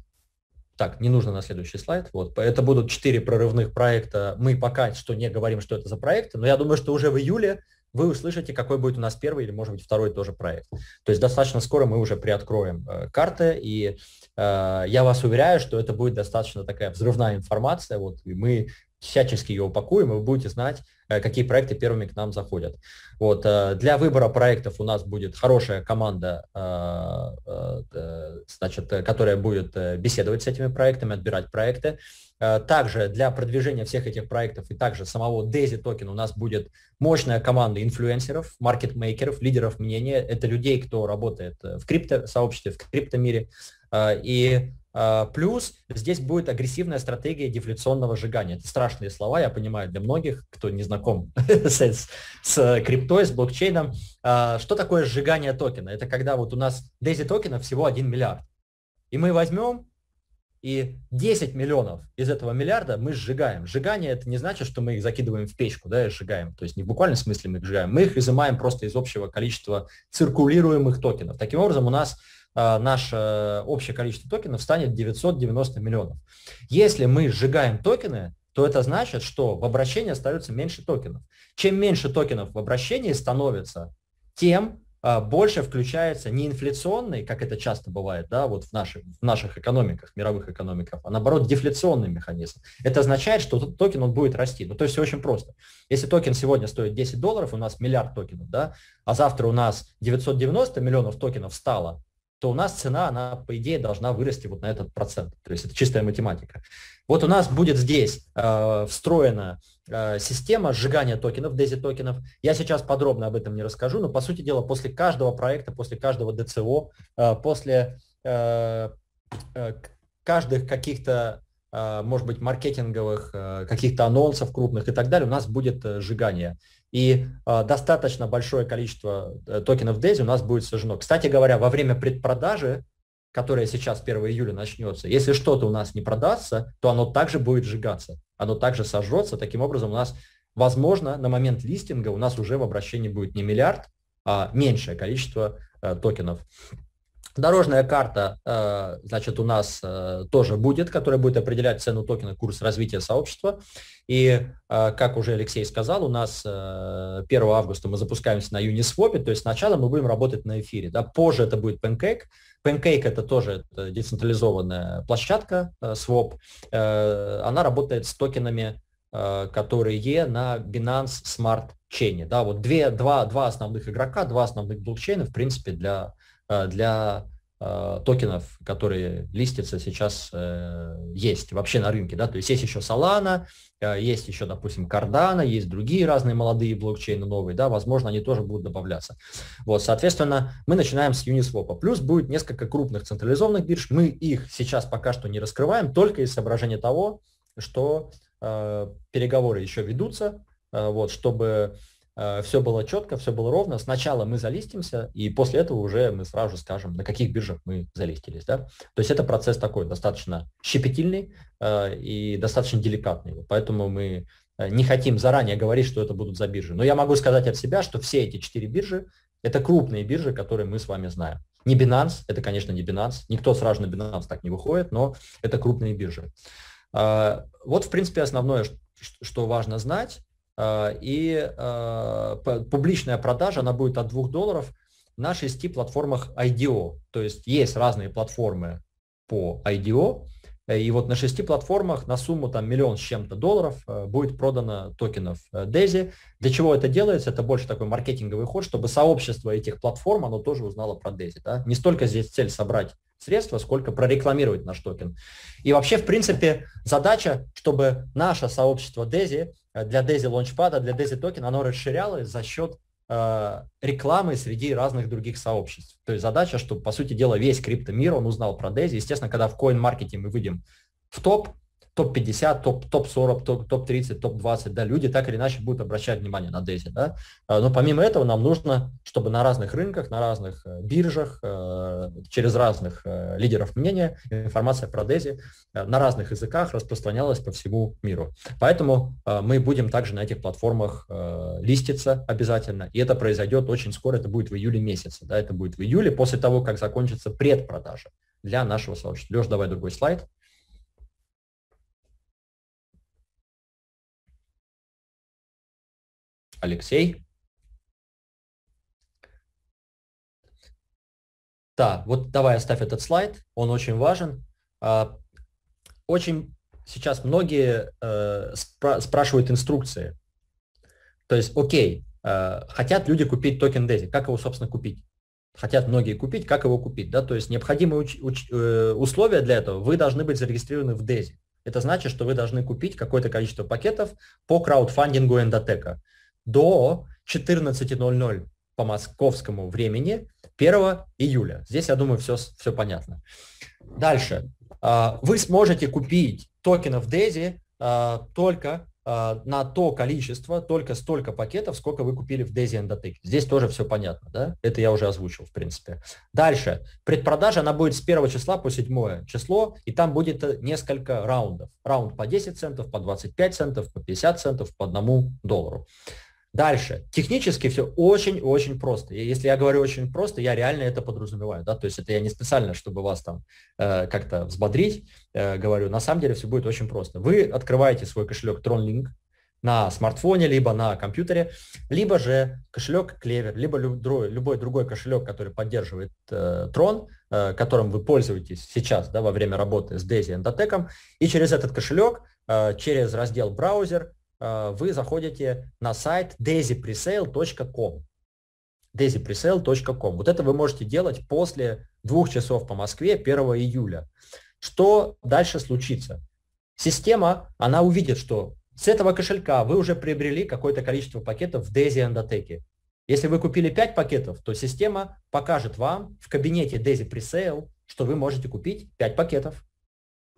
Так, не нужно на следующий слайд. Вот, это будут четыре прорывных проекта. Мы пока что не говорим, что это за проекты, но я думаю, что уже в июле вы услышите, какой будет у нас первый или, может быть, второй тоже проект. То есть достаточно скоро мы уже приоткроем э, карты, и э, я вас уверяю, что это будет достаточно такая взрывная информация, вот, и мы всячески ее упакуем, и вы будете знать, э, какие проекты первыми к нам заходят. Вот, э, для выбора проектов у нас будет хорошая команда, э, значит, которая будет беседовать с этими проектами, отбирать проекты. Также для продвижения всех этих проектов и также самого DAISY Токен у нас будет мощная команда инфлюенсеров, маркетмейкеров, лидеров мнения. Это людей, кто работает в крипто-сообществе, в криптомире. И а, плюс здесь будет агрессивная стратегия дефляционного сжигания. Это страшные слова, я понимаю, для многих, кто не знаком (laughs) с, с криптой, с блокчейном. А, что такое сжигание токена? Это когда вот у нас DAISY токенов всего 1 миллиард. И мы возьмем и 10 миллионов из этого миллиарда мы сжигаем. Сжигание это не значит, что мы их закидываем в печку, да, и сжигаем. То есть не в буквальном смысле мы их сжигаем. Мы их изымаем просто из общего количества циркулируемых токенов. Таким образом, у нас Э, наше э, общее количество токенов станет 990 миллионов. Если мы сжигаем токены, то это значит, что в обращении остается меньше токенов. Чем меньше токенов в обращении становится, тем э, больше включается не инфляционный, как это часто бывает, да, вот в наших, в наших экономиках, мировых экономиках, а наоборот дефляционный механизм. Это означает, что токен он будет расти. Ну, то есть все очень просто. Если токен сегодня стоит 10 долларов, у нас миллиард токенов, да, а завтра у нас 990 миллионов токенов стало, то у нас цена, она, по идее, должна вырасти вот на этот процент. То есть это чистая математика. Вот у нас будет здесь э, встроена э, система сжигания токенов, DAISY токенов. Я сейчас подробно об этом не расскажу, но, по сути дела, после каждого проекта, после каждого ДЦО, э, после э, э, каждых каких-то э, может быть, маркетинговых, э, каких-то анонсов крупных и так далее, у нас будет э, сжигание и э, достаточно большое количество э, токенов DAZI у нас будет сожжено. Кстати говоря, во время предпродажи, которая сейчас 1 июля начнется, если что-то у нас не продастся, то оно также будет сжигаться, оно также сожжется. Таким образом, у нас, возможно, на момент листинга у нас уже в обращении будет не миллиард, а меньшее количество э, токенов. Дорожная карта, э, значит, у нас э, тоже будет, которая будет определять цену токена, курс развития сообщества. И, э, как уже Алексей сказал, у нас 1 августа мы запускаемся на Uniswap, то есть сначала мы будем работать на эфире. Да? Позже это будет Pancake. Pancake – это тоже децентрализованная площадка, Swap. Она работает с токенами которые на Binance Smart Chain. Да, вот две, два, два основных игрока, два основных блокчейна, в принципе, для Э, для э, токенов, которые листятся сейчас, э, есть вообще на рынке. Да? То есть есть еще Solana, есть еще, допустим, Cardano, есть другие разные молодые блокчейны новые, да, возможно, они тоже будут добавляться. Вот, соответственно, мы начинаем с Uniswap. Плюс будет несколько крупных централизованных бирж, мы их сейчас пока что не раскрываем, только из соображения того, что э, переговоры еще ведутся, э, вот, чтобы Э, все было четко, все было ровно. Сначала мы залистимся, и после этого уже мы сразу скажем, на каких биржах мы залистились. Да? То есть это процесс такой достаточно щепетильный э, и достаточно деликатный. Поэтому мы э, не хотим заранее говорить, что это будут за биржи. Но я могу сказать от себя, что все эти четыре биржи – это крупные биржи, которые мы с вами знаем. Не Binance, это, конечно, не Binance. Никто сразу на Binance так не выходит, но это крупные биржи. Вот, в принципе, основное, что важно знать. Э, и э, публичная продажа, она будет от 2 долларов на 6 платформах IDO. То есть есть разные платформы по IDO, э, и вот на 6 платформах на сумму там миллион с чем-то долларов будет продано токенов DAISY. Для чего это делается? Это больше такой маркетинговый ход, чтобы сообщество этих платформ, оно тоже узнало про DAISY. Да? Не столько здесь цель собрать средства, сколько прорекламировать наш токен. И вообще, в принципе, задача, чтобы наше сообщество DAISY Э, для DAISY Launchpad, а для DAISY Token, оно расширялось за счет э, рекламы среди разных других сообществ. То есть задача, чтобы, по сути дела, весь криптомир, он узнал про DAISY. Естественно, когда в CoinMarket мы выйдем в топ, топ-50, топ-40, топ-30, топ топ-30, топ-20, да, люди так или иначе будут обращать внимание на DESI, да. А, но помимо этого нам нужно, чтобы на разных рынках, на разных э, биржах, э, через разных э, лидеров мнения информация про DESI на разных языках распространялась по всему миру. Поэтому мы будем также на этих платформах листиться обязательно, и это произойдет очень скоро, это будет в июле месяце, да, это будет в июле после того, как закончится предпродажа для нашего сообщества. Леш, давай другой слайд. Алексей. Да, вот давай оставь этот слайд, он очень важен. А, очень сейчас многие э, спрашивают инструкции. То есть, окей, э, хотят люди купить токен DEZI, как его, собственно, купить? хотят многие купить, как его купить, да, то есть необходимые уч- уч- э, условия для этого, вы должны быть зарегистрированы в DEZI. Это значит, что вы должны купить какое-то количество пакетов по краудфандингу эндотека до 14.00 по московскому времени 1 июля. Здесь, я думаю, все, все понятно. Дальше. А, вы сможете купить токенов DAZI а, только а, на то количество, только столько пакетов, сколько вы купили в DAZI Endotic. Здесь тоже все понятно, да? Это я уже озвучил, в принципе. Дальше. Предпродажа, она будет с 1 числа по 7 число, и там будет э, несколько раундов. Раунд по 10 центов, по 25 центов, по 50 центов, по 1 доллару. Дальше. Технически все очень-очень просто. И если я говорю очень просто, я реально это подразумеваю. Да? То есть это я не специально, чтобы вас там э, как-то взбодрить, э, говорю. На самом деле все будет очень просто. Вы открываете свой кошелек TronLink на смартфоне, либо на компьютере, либо же кошелек Clever, либо любой, любой другой кошелек, который поддерживает э, Tron, э, которым вы пользуетесь сейчас да, во время работы с Daisy Endotech, и через этот кошелек, э, через раздел «Браузер» Э, вы заходите на сайт daisypresale.com. daisypresale.com. Вот это вы можете делать после двух часов по Москве 1 июля. Что дальше случится? Система, она увидит, что с этого кошелька вы уже приобрели какое-то количество пакетов в Daisy Endotech. Если вы купили 5 пакетов, то система покажет вам в кабинете Daisy Presale, что вы можете купить 5 пакетов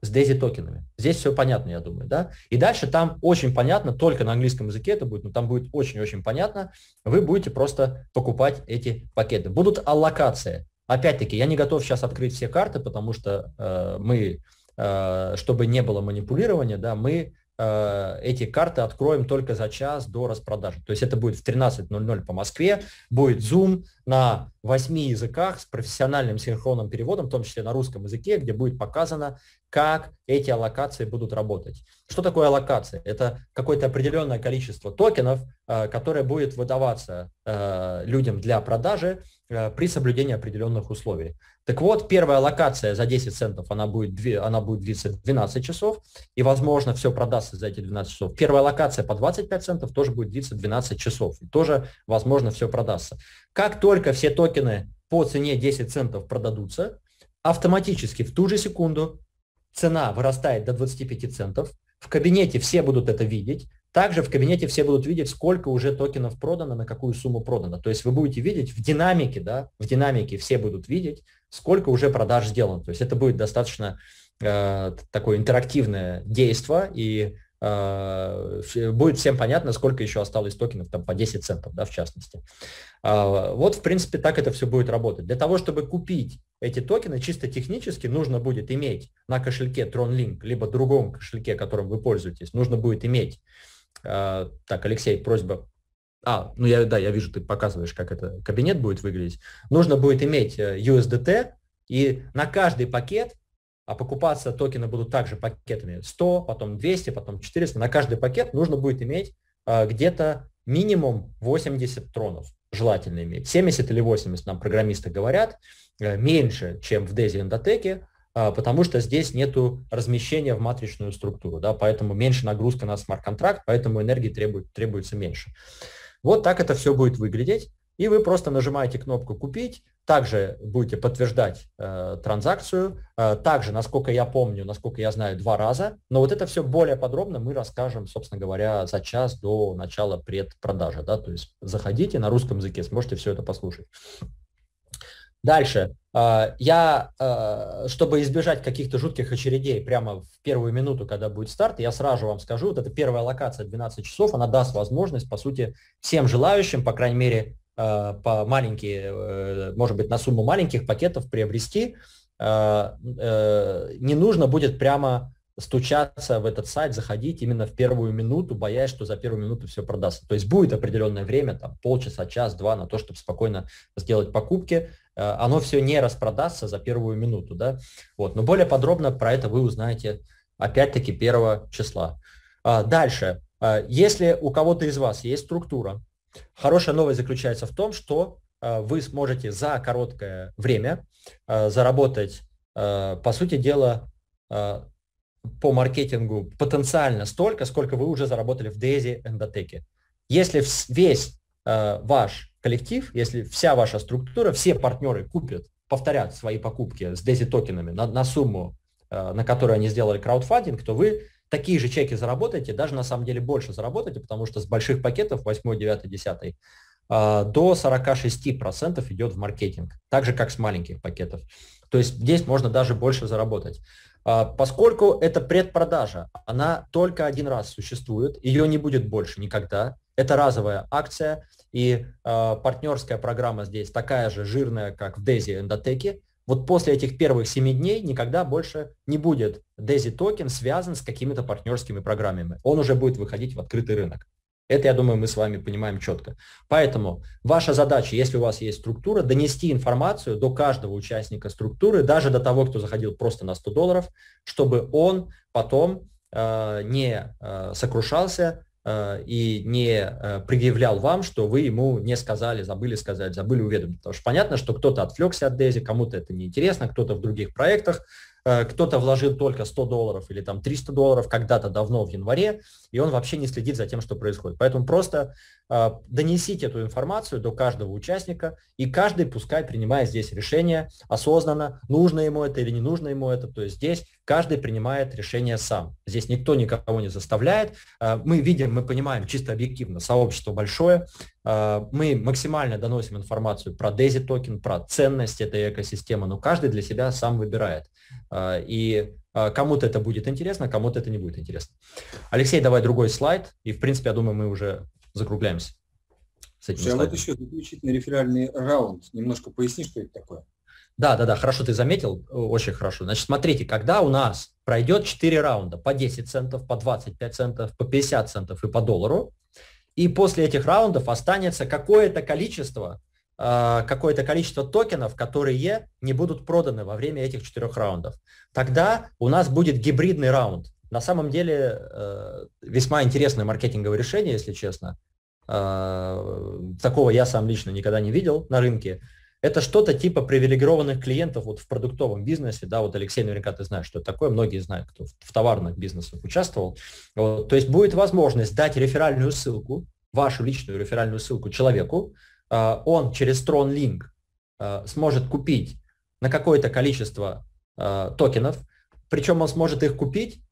с DAISY токенами. Здесь все понятно, я думаю, да. И дальше там очень понятно, только на английском языке это будет, но там будет очень-очень понятно. Вы будете просто покупать эти пакеты. Будут аллокации. Опять-таки, я не готов сейчас открыть все карты, потому что э, мы, э, чтобы не было манипулирования, да, мы э, эти карты откроем только за час до распродажи. То есть это будет в 13.00 по Москве, будет Zoom на восьми языках с профессиональным синхронным переводом, в том числе на русском языке, где будет показано, как эти аллокации будут работать. Что такое аллокация? Это какое-то определенное количество токенов, э, которое будет выдаваться э, людям для продажи э, при соблюдении определенных условий. Так вот, первая аллокация за 10 центов, она будет, она будет длиться 12 часов, и, возможно, все продастся за эти 12 часов. Первая аллокация по 25 центов тоже будет длиться 12 часов, и тоже, возможно, все продастся. Как только все токены токены по цене 10 центов продадутся, автоматически в ту же секунду цена вырастает до 25 центов, в кабинете все будут это видеть, также в кабинете все будут видеть, сколько уже токенов продано, на какую сумму продано. То есть вы будете видеть в динамике, да, в динамике все будут видеть, сколько уже продаж сделано. То есть это будет достаточно э, такое интерактивное действие, и а, будет всем понятно, сколько еще осталось токенов, там по 10 центов, да, в частности. А, вот, в принципе, так это все будет работать. Для того, чтобы купить эти токены, чисто технически нужно будет иметь на кошельке TronLink, либо другом кошельке, которым вы пользуетесь, нужно будет иметь, а, так, Алексей, просьба а, ну я, да, я вижу, ты показываешь, как это кабинет будет выглядеть. Нужно будет иметь USDT, э, и на каждый пакет а покупаться токены будут также пакетами 100, потом 200, потом 400. На каждый пакет нужно будет иметь а, где-то минимум 80 тронов, желательно иметь. 70 или 80 нам программисты говорят, а, меньше, чем в Дези Эндотеке, а, потому что здесь нет размещения в матричную структуру, да, поэтому меньше нагрузка на смарт-контракт, поэтому энергии требует, требуется меньше. Вот так это все будет выглядеть и вы просто нажимаете кнопку «Купить», также будете подтверждать э, транзакцию, э, также, насколько я помню, насколько я знаю, два раза, но вот это все более подробно мы расскажем, собственно говоря, за час до начала предпродажи, да, то есть заходите на русском языке, сможете все это послушать. Дальше. Э, я, э, чтобы избежать каких-то жутких очередей прямо в первую минуту, когда будет старт, я сразу вам скажу, вот эта первая локация 12 часов, она даст возможность, по сути, всем желающим, по крайней мере, Э, по маленькие, э, может быть, на сумму маленьких пакетов приобрести, а, э, не нужно будет прямо стучаться в этот сайт, заходить именно в первую минуту, боясь, что за первую минуту все продастся. То есть будет определенное время, там полчаса, час, два на то, чтобы спокойно сделать покупки. Оно все не распродастся за первую минуту, да. Вот. Но более подробно про это вы узнаете опять-таки первого числа. А, дальше. А, если у кого-то из вас есть структура, Хорошая новость заключается в том, что э, вы сможете за короткое время э, заработать, э, по сути дела, по маркетингу потенциально столько, сколько вы уже заработали в Дейзи Эндотеке. Если весь ваш коллектив, если вся ваша структура, все партнеры купят, повторят свои покупки с Дейзи токенами на, на сумму, на которую они сделали краудфандинг, то вы такие же чеки заработаете, даже на самом деле больше заработаете, потому что с больших пакетов 8, 9, 10 до 46% идет в маркетинг, так же как с маленьких пакетов. То есть здесь можно даже больше заработать. А, поскольку это предпродажа, она только один раз существует, ее не будет больше никогда. Это разовая акция, и а, партнерская программа здесь такая же жирная, как в Дези Эндотеке вот после этих первых 7 дней никогда больше не будет DAISY токен связан с какими-то партнерскими программами. Он уже будет выходить в открытый рынок. Это, я думаю, мы с вами понимаем четко. Поэтому ваша задача, если у вас есть структура, донести информацию до каждого участника структуры, даже до того, кто заходил просто на 100 долларов, чтобы он потом э, не э, сокрушался Э, и не э, предъявлял вам, что вы ему не сказали, забыли сказать, забыли уведомить. Потому что понятно, что кто-то отвлекся от Дези, кому-то это неинтересно, кто-то в других проектах, Э, кто-то вложил только 100 долларов или там 300 долларов когда-то давно в январе, и он вообще не следит за тем, что происходит. Поэтому просто э, донесите эту информацию до каждого участника, и каждый пускай принимает здесь решение осознанно, нужно ему это или не нужно ему это. То есть здесь каждый принимает решение сам. Здесь никто никого не заставляет. Э, мы видим, мы понимаем чисто объективно, сообщество большое, э, мы максимально доносим информацию про Daisy токен, про ценность этой экосистемы, но каждый для себя сам выбирает. А, и а, кому-то это будет интересно, кому-то это не будет интересно. Алексей, давай другой слайд. И, в принципе, я думаю, мы уже закругляемся с этим Слушай, слайдом. А вот еще заключительный реферальный раунд. Немножко поясни, что это такое. Да, да, да, хорошо ты заметил, очень хорошо. Значит, смотрите, когда у нас пройдет 4 раунда по 10 центов, по 25 центов, по 50 центов и по доллару, и после этих раундов останется какое-то количество а, какое-то количество токенов, которые не будут проданы во время этих четырех раундов. Тогда у нас будет гибридный раунд. На самом деле э, весьма интересное маркетинговое решение, если честно. А, такого я сам лично никогда не видел на рынке. Это что-то типа привилегированных клиентов вот в продуктовом бизнесе, да, вот Алексей наверняка ты знаешь, что это такое, многие знают, кто в товарных бизнесах участвовал. Вот, то есть будет возможность дать реферальную ссылку, вашу личную реферальную ссылку человеку, Э, он через TronLink э, сможет купить на какое-то количество э, токенов, причем он сможет их купить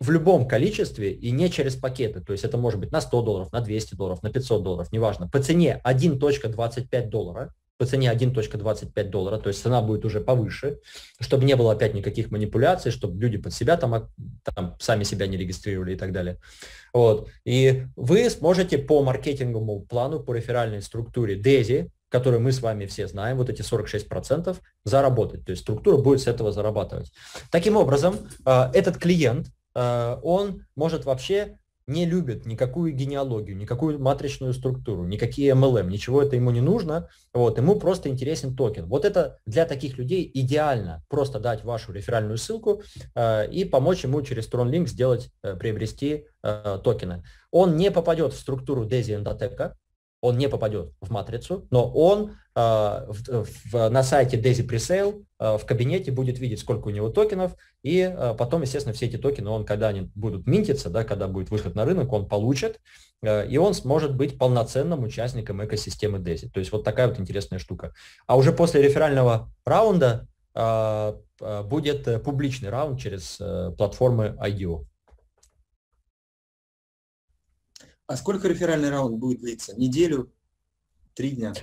в любом количестве и не через пакеты. То есть это может быть на 100 долларов, на 200 долларов, на 500 долларов, неважно. По цене 1.25 доллара по цене 1.25 доллара, то есть цена будет уже повыше, чтобы не было опять никаких манипуляций, чтобы люди под себя там, там сами себя не регистрировали и так далее. Вот. И вы сможете по маркетинговому плану, по реферальной структуре DESI, которую мы с вами все знаем, вот эти 46%, заработать. То есть структура будет с этого зарабатывать. Таким образом, э, этот клиент, э, он может вообще не любит никакую генеалогию, никакую матричную структуру, никакие MLM, ничего это ему не нужно, вот, ему просто интересен токен. Вот это для таких людей идеально, просто дать вашу реферальную ссылку э, и помочь ему через TronLink сделать, э, приобрести э, токены. Он не попадет в структуру DESI Endotech, он не попадет в матрицу, но он э, в, в, на сайте Daisy Presale э, в кабинете будет видеть, сколько у него токенов, и э, потом, естественно, все эти токены, он когда они будут минтиться, да, когда будет выход на рынок, он получит, э, и он сможет быть полноценным участником экосистемы Daisy. То есть вот такая вот интересная штука. А уже после реферального раунда э, э будет э, публичный раунд через э, платформы IDO. А сколько реферальный раунд будет длиться? Неделю? Три дня?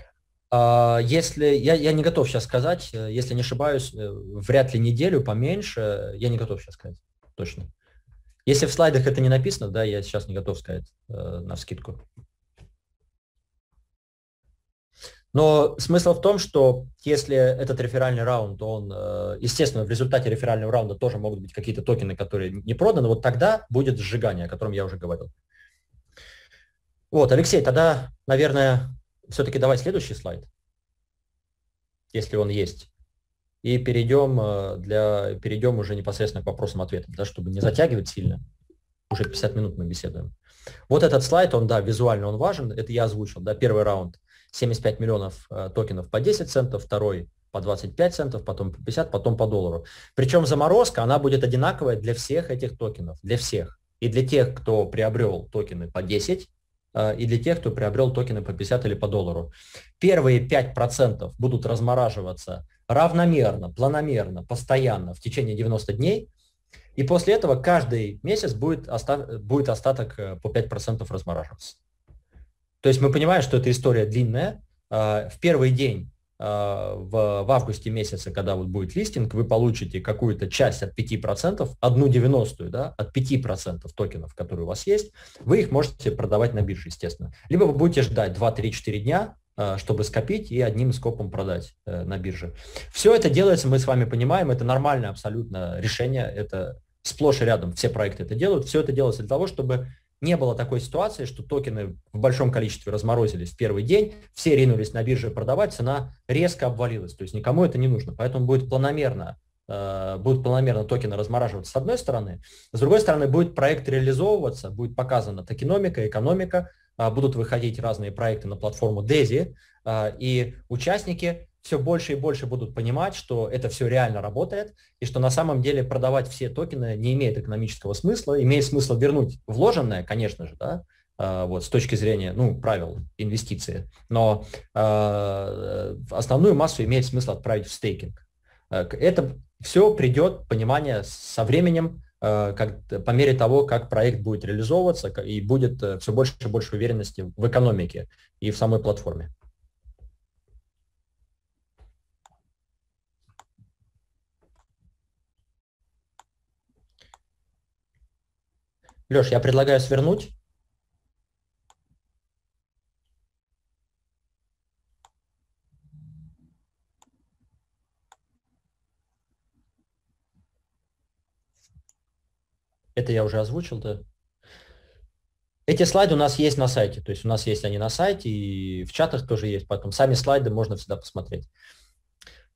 А, если я, я не готов сейчас сказать, э, если не ошибаюсь, э, вряд ли неделю, поменьше, я не готов сейчас сказать, точно. Если в слайдах это не написано, да, я сейчас не готов сказать э, на скидку. Но смысл в том, что если этот реферальный раунд, он, э, естественно, в результате реферального раунда тоже могут быть какие-то токены, которые не проданы, вот тогда будет сжигание, о котором я уже говорил. Вот, Алексей, тогда, наверное, все-таки давай следующий слайд, если он есть. И перейдем, э, для, перейдем уже непосредственно к вопросам-ответам, да, чтобы не затягивать сильно. Уже 50 минут мы беседуем. Вот этот слайд, он, да, визуально он важен. Это я озвучил, да, первый раунд 75 миллионов э, токенов по 10 центов, второй по 25 центов, потом по 50, потом по доллару. Причем заморозка, она будет одинаковая для всех этих токенов, для всех. И для тех, кто приобрел токены по 10, Э, и для тех, кто приобрел токены по 50 или по доллару. Первые 5% будут размораживаться равномерно, планомерно, постоянно в течение 90 дней, и после этого каждый месяц будет, остаток, будет остаток э, по 5% размораживаться. То есть мы понимаем, что эта история длинная. Э, в первый день Э, в, в августе месяце, когда вот будет листинг, вы получите какую-то часть от 5%, одну девяностую, да, от 5% токенов, которые у вас есть, вы их можете продавать на бирже, естественно. Либо вы будете ждать 2-3-4 дня, э, чтобы скопить и одним скопом продать э, на бирже. Все это делается, мы с вами понимаем, это нормальное абсолютно решение, это сплошь и рядом все проекты это делают. Все это делается для того, чтобы не было такой ситуации, что токены в большом количестве разморозились в первый день, все ринулись на бирже продавать, цена резко обвалилась. То есть никому это не нужно. Поэтому будет планомерно э, будут планомерно токены размораживаться с одной стороны, с другой стороны будет проект реализовываться, будет показана токеномика, экономика, а, будут выходить разные проекты на платформу DESI, а, и участники все больше и больше будут понимать, что это все реально работает, и что на самом деле продавать все токены не имеет экономического смысла, имеет смысл вернуть вложенное, конечно же, да, а, вот, с точки зрения ну, правил инвестиции. Но э, основную массу имеет смысл отправить в стейкинг. А, это все придет понимание со временем, как, по мере того, как проект будет реализовываться, и будет э, все больше и больше уверенности в экономике и в самой платформе. Леш, я предлагаю свернуть. Это я уже озвучил, да? Эти слайды у нас есть на сайте, то есть у нас есть они на сайте и в чатах тоже есть, поэтому сами слайды можно всегда посмотреть.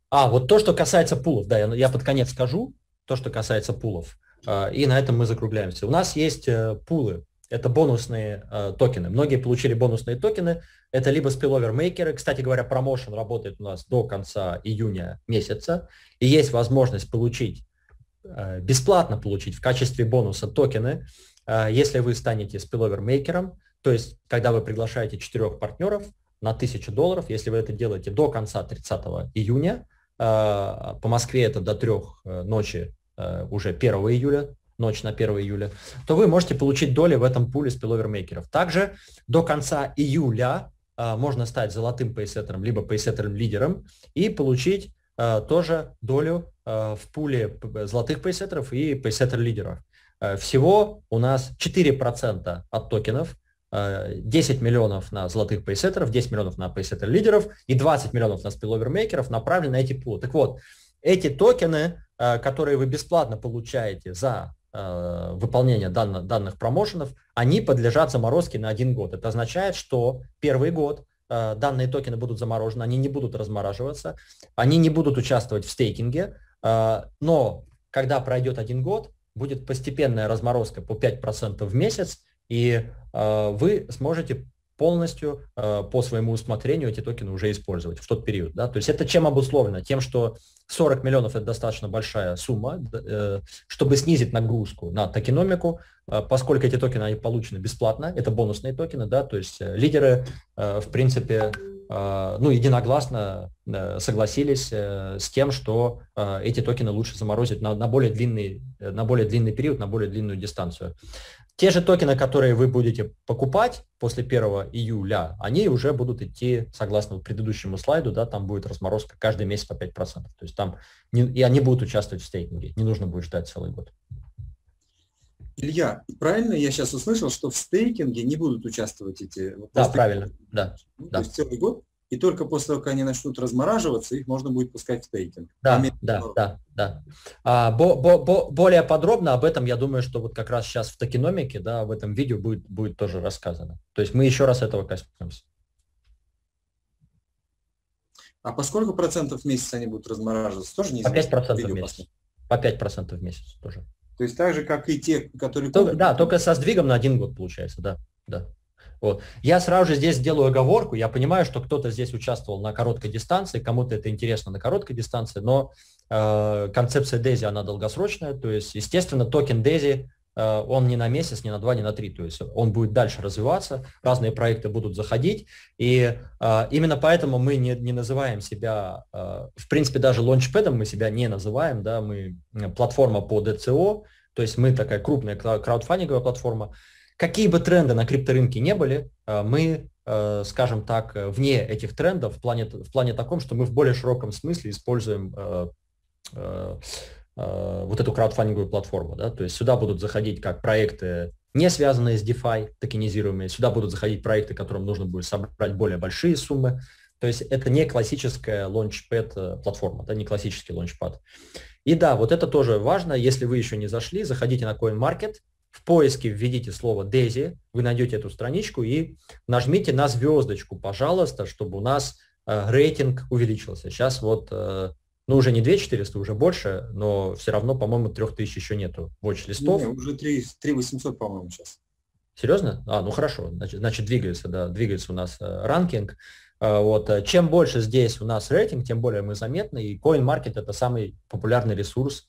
А, вот то, что касается пулов, да, я, я под конец скажу, то, что касается пулов. А, и на этом мы закругляемся. У нас есть э, пулы. Это бонусные э, токены. Многие получили бонусные токены. Это либо спиловер-мейкеры. Кстати говоря, промоушен работает у нас до конца июня месяца. И есть возможность получить, э, бесплатно получить в качестве бонуса токены, если вы станете спиловер-мейкером. То есть, когда вы приглашаете четырех партнеров на 1000 долларов, если вы это делаете до конца 30 июня, по Москве это до трех ночи Э, уже 1 июля, ночь на 1 июля, то вы можете получить доли в этом пуле спиловермейкеров. Также до конца июля э, можно стать золотым пейсеттером, либо пейсеттером-лидером и получить э, тоже долю в пуле золотых пейсеттеров и пейсеттер-лидеров. Всего у нас 4% от токенов, 10 миллионов на золотых пейсеттеров, 10 миллионов на пейсеттер-лидеров и 20 миллионов на спиловермейкеров направлены на эти пулы. Так вот, эти токены Э, которые вы бесплатно получаете за э, выполнение данных, данных промоушенов, они подлежат заморозке на один год. Это означает, что первый год э, данные токены будут заморожены, они не будут размораживаться, они не будут участвовать в стейкинге, но когда пройдет один год, будет постепенная разморозка по 5% в месяц, и вы сможете полностью э, по своему усмотрению эти токены уже использовать в тот период. Да? То есть это чем обусловлено? Тем, что 40 миллионов – это достаточно большая сумма, э, чтобы снизить нагрузку на токеномику, э, поскольку эти токены они получены бесплатно, это бонусные токены, да, то есть э, лидеры, э, в принципе, э, ну, единогласно согласились с тем, что эти токены лучше заморозить на, на, более длинный, на более длинный период, на более длинную дистанцию. Те же токены, которые вы будете покупать после 1 июля, они уже будут идти, согласно предыдущему слайду, да, там будет разморозка каждый месяц по 5%. То есть там, не, и они будут участвовать в стейкинге, не нужно будет ждать целый год. Илья, правильно я сейчас услышал, что в стейкинге не будут участвовать эти... Да, правильно, да. Ну, да. То есть целый год и только после того, как они начнут размораживаться, их можно будет пускать в стейкинг. Да, да, да, да. А, бо, бо, бо, более подробно об этом, я думаю, что вот как раз сейчас в токеномике, да, в этом видео будет, будет тоже рассказано. То есть мы еще раз этого коснемся. А по сколько процентов в месяц они будут размораживаться? Тоже не По 5% в месяц. Посмотрим. По 5% в месяц тоже. То есть так же, как и те, которые... Только, да, только со сдвигом на один год получается, да. да. Вот. Я сразу же здесь делаю оговорку. Я понимаю, что кто-то здесь участвовал на короткой дистанции, кому-то это интересно на короткой дистанции, но э, концепция DAISY, она долгосрочная. То есть, естественно, токен DAISY, э, он не на месяц, не на два, не на три. То есть он будет дальше развиваться, разные проекты будут заходить. И э, именно поэтому мы не, не называем себя, э, в принципе, даже лончпэдом мы себя не называем. Да? Мы э, платформа по DCO, то есть мы такая крупная краудфандинговая платформа. Какие бы тренды на крипторынке не были, э, мы, э, скажем так, э, вне этих трендов в плане, в плане таком, что мы в более широком смысле используем вот эту краудфандинговую платформу. Да? То есть сюда будут заходить как проекты, не связанные с DeFi, токенизируемые, сюда будут заходить проекты, которым нужно будет собрать более большие суммы. То есть это не классическая launchpad платформа, да, не классический launchpad. И да, вот это тоже важно. Если вы еще не зашли, заходите на CoinMarket, в поиске введите слово «Дези», вы найдете эту страничку и нажмите на звездочку, пожалуйста, чтобы у нас э, рейтинг увеличился. Сейчас вот, э, ну, уже не 2400, уже больше, но все равно, по-моему, 3000 еще нету watch-листов. Не, уже 3, 3800, по-моему, сейчас. Серьезно? А, ну хорошо, значит, значит двигается, да, двигается у нас э, ранкинг. Э, вот, э, чем больше здесь у нас рейтинг, тем более мы заметны, и CoinMarket – это самый популярный ресурс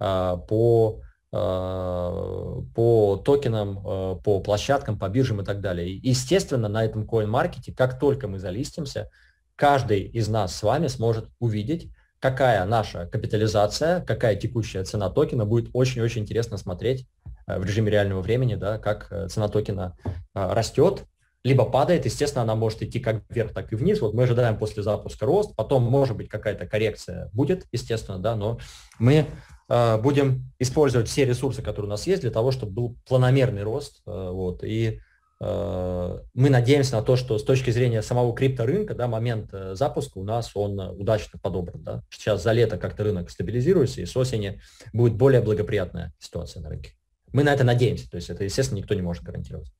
э, по а, по токенам, а, по площадкам, по биржам и так далее. естественно, на этом коин-маркете, как только мы залистимся, каждый из нас с вами сможет увидеть, какая наша капитализация, какая текущая цена токена. Будет очень-очень интересно смотреть э, в режиме реального времени, да, как э, цена токена а, растет, либо падает. Естественно, она может идти как вверх, так и вниз. Вот мы ожидаем после запуска рост, потом, может быть, какая-то коррекция будет, естественно, да, но мы Э, будем использовать все ресурсы, которые у нас есть, для того, чтобы был планомерный рост. Э, вот, и э, мы надеемся на то, что с точки зрения самого крипторынка, да, момент запуска у нас он удачно подобран. Да. Сейчас за лето как-то рынок стабилизируется, и с осени будет более благоприятная ситуация на рынке. Мы на это надеемся, то есть это, естественно, никто не может гарантировать.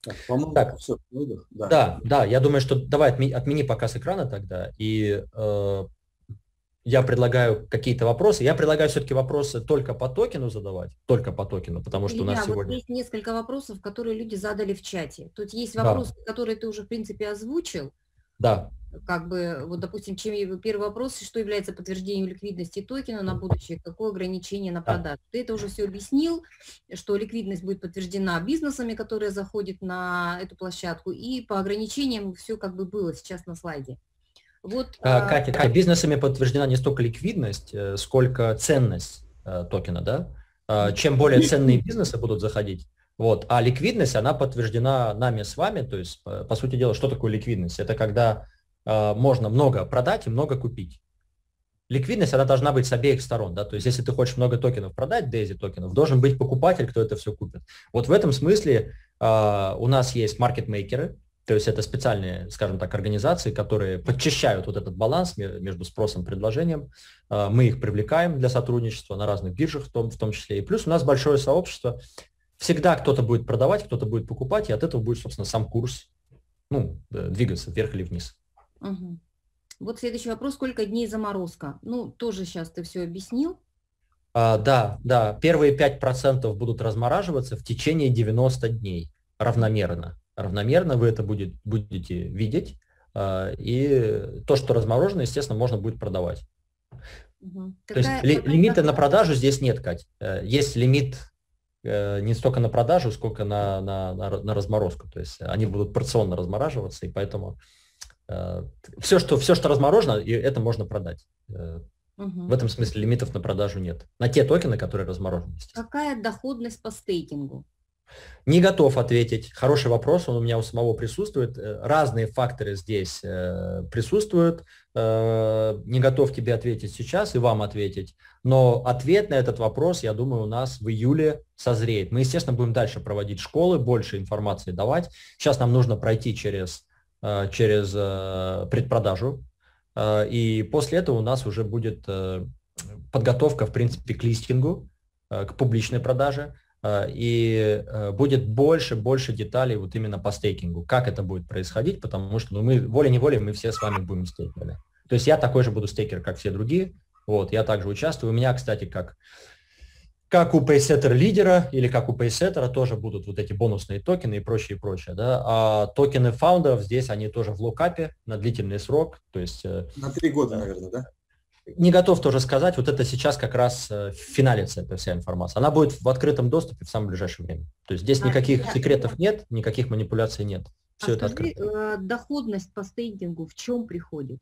Так, так. Все, да. да, да, я думаю, что давай отмени, отмени пока с экрана тогда и э, я предлагаю какие-то вопросы. Я предлагаю все-таки вопросы только по токену задавать, только по токену, потому что Илья, у нас сегодня... Вот есть несколько вопросов, которые люди задали в чате. Тут есть вопросы, да. которые ты уже, в принципе, озвучил. Да. Как бы, вот, допустим, чем первый вопрос, что является подтверждением ликвидности токена на будущее, какое ограничение на продажу. Да. Ты это уже все объяснил, что ликвидность будет подтверждена бизнесами, которые заходят на эту площадку, и по ограничениям все как бы было сейчас на слайде. Вот, э, а, Катя, Катя, бизнесами подтверждена не столько ликвидность, э, сколько ценность э, токена, да? Чем более ценные бизнесы будут заходить, вот, а ликвидность, она подтверждена нами с вами, то есть, по сути дела, что такое ликвидность? Это когда можно много продать и много купить. Ликвидность, она должна быть с обеих сторон, да, то есть если ты хочешь много токенов продать, дейзи токенов, должен быть покупатель, кто это все купит. Вот в этом смысле у нас есть маркетмейкеры, то есть это специальные, скажем так, организации, которые подчищают вот этот баланс между спросом и предложением. А, мы их привлекаем для сотрудничества на разных биржах в том, в том числе. И плюс у нас большое сообщество. Всегда кто-то будет продавать, кто-то будет покупать, и от этого будет, собственно, сам курс ну, э, двигаться вверх или вниз. Угу. Вот следующий вопрос. Сколько дней заморозка? Ну, тоже сейчас ты все объяснил. А, да, да. Первые 5% будут размораживаться в течение 90 дней равномерно равномерно вы это будет, будете видеть, а, и то, что разморожено, естественно, можно будет продавать. Угу. То есть какая лимита на продажу здесь нет, Кать. Э, есть лимит э, не столько на продажу, сколько на, на, на, на разморозку. То есть они будут порционно размораживаться, и поэтому э, все, что, все, что разморожено, и это можно продать. Угу. В этом смысле лимитов на продажу нет. На те токены, которые разморожены. Какая доходность по стейкингу? Не готов ответить. Хороший вопрос, он у меня у самого присутствует. Э, разные факторы здесь э, присутствуют. Э, не готов тебе ответить сейчас и вам ответить. Но ответ на этот вопрос, я думаю, у нас в июле созреет. Мы, естественно, будем дальше проводить школы, больше информации давать. Сейчас нам нужно пройти через, через предпродажу. И после этого у нас уже будет подготовка, в принципе, к листингу, к публичной продаже – а, и а, будет больше, больше деталей вот именно по стейкингу, как это будет происходить, потому что ну, мы волей-неволей мы все с вами будем стейкерами. То есть я такой же буду стейкер, как все другие, вот, я также участвую. У меня, кстати, как, как у пейсеттер лидера или как у пейсеттера тоже будут вот эти бонусные токены и прочее, и прочее, да. А токены фаундеров здесь, они тоже в локапе на длительный срок, то есть... Э, на три года, наверное, да? не готов тоже сказать, вот это сейчас как раз э, финалится эта вся информация. Она будет в открытом доступе в самое ближайшее время. То есть здесь а, никаких я... секретов нет, никаких манипуляций нет. Все а это скажи, открыто. Э, доходность по стейкингу в чем приходит?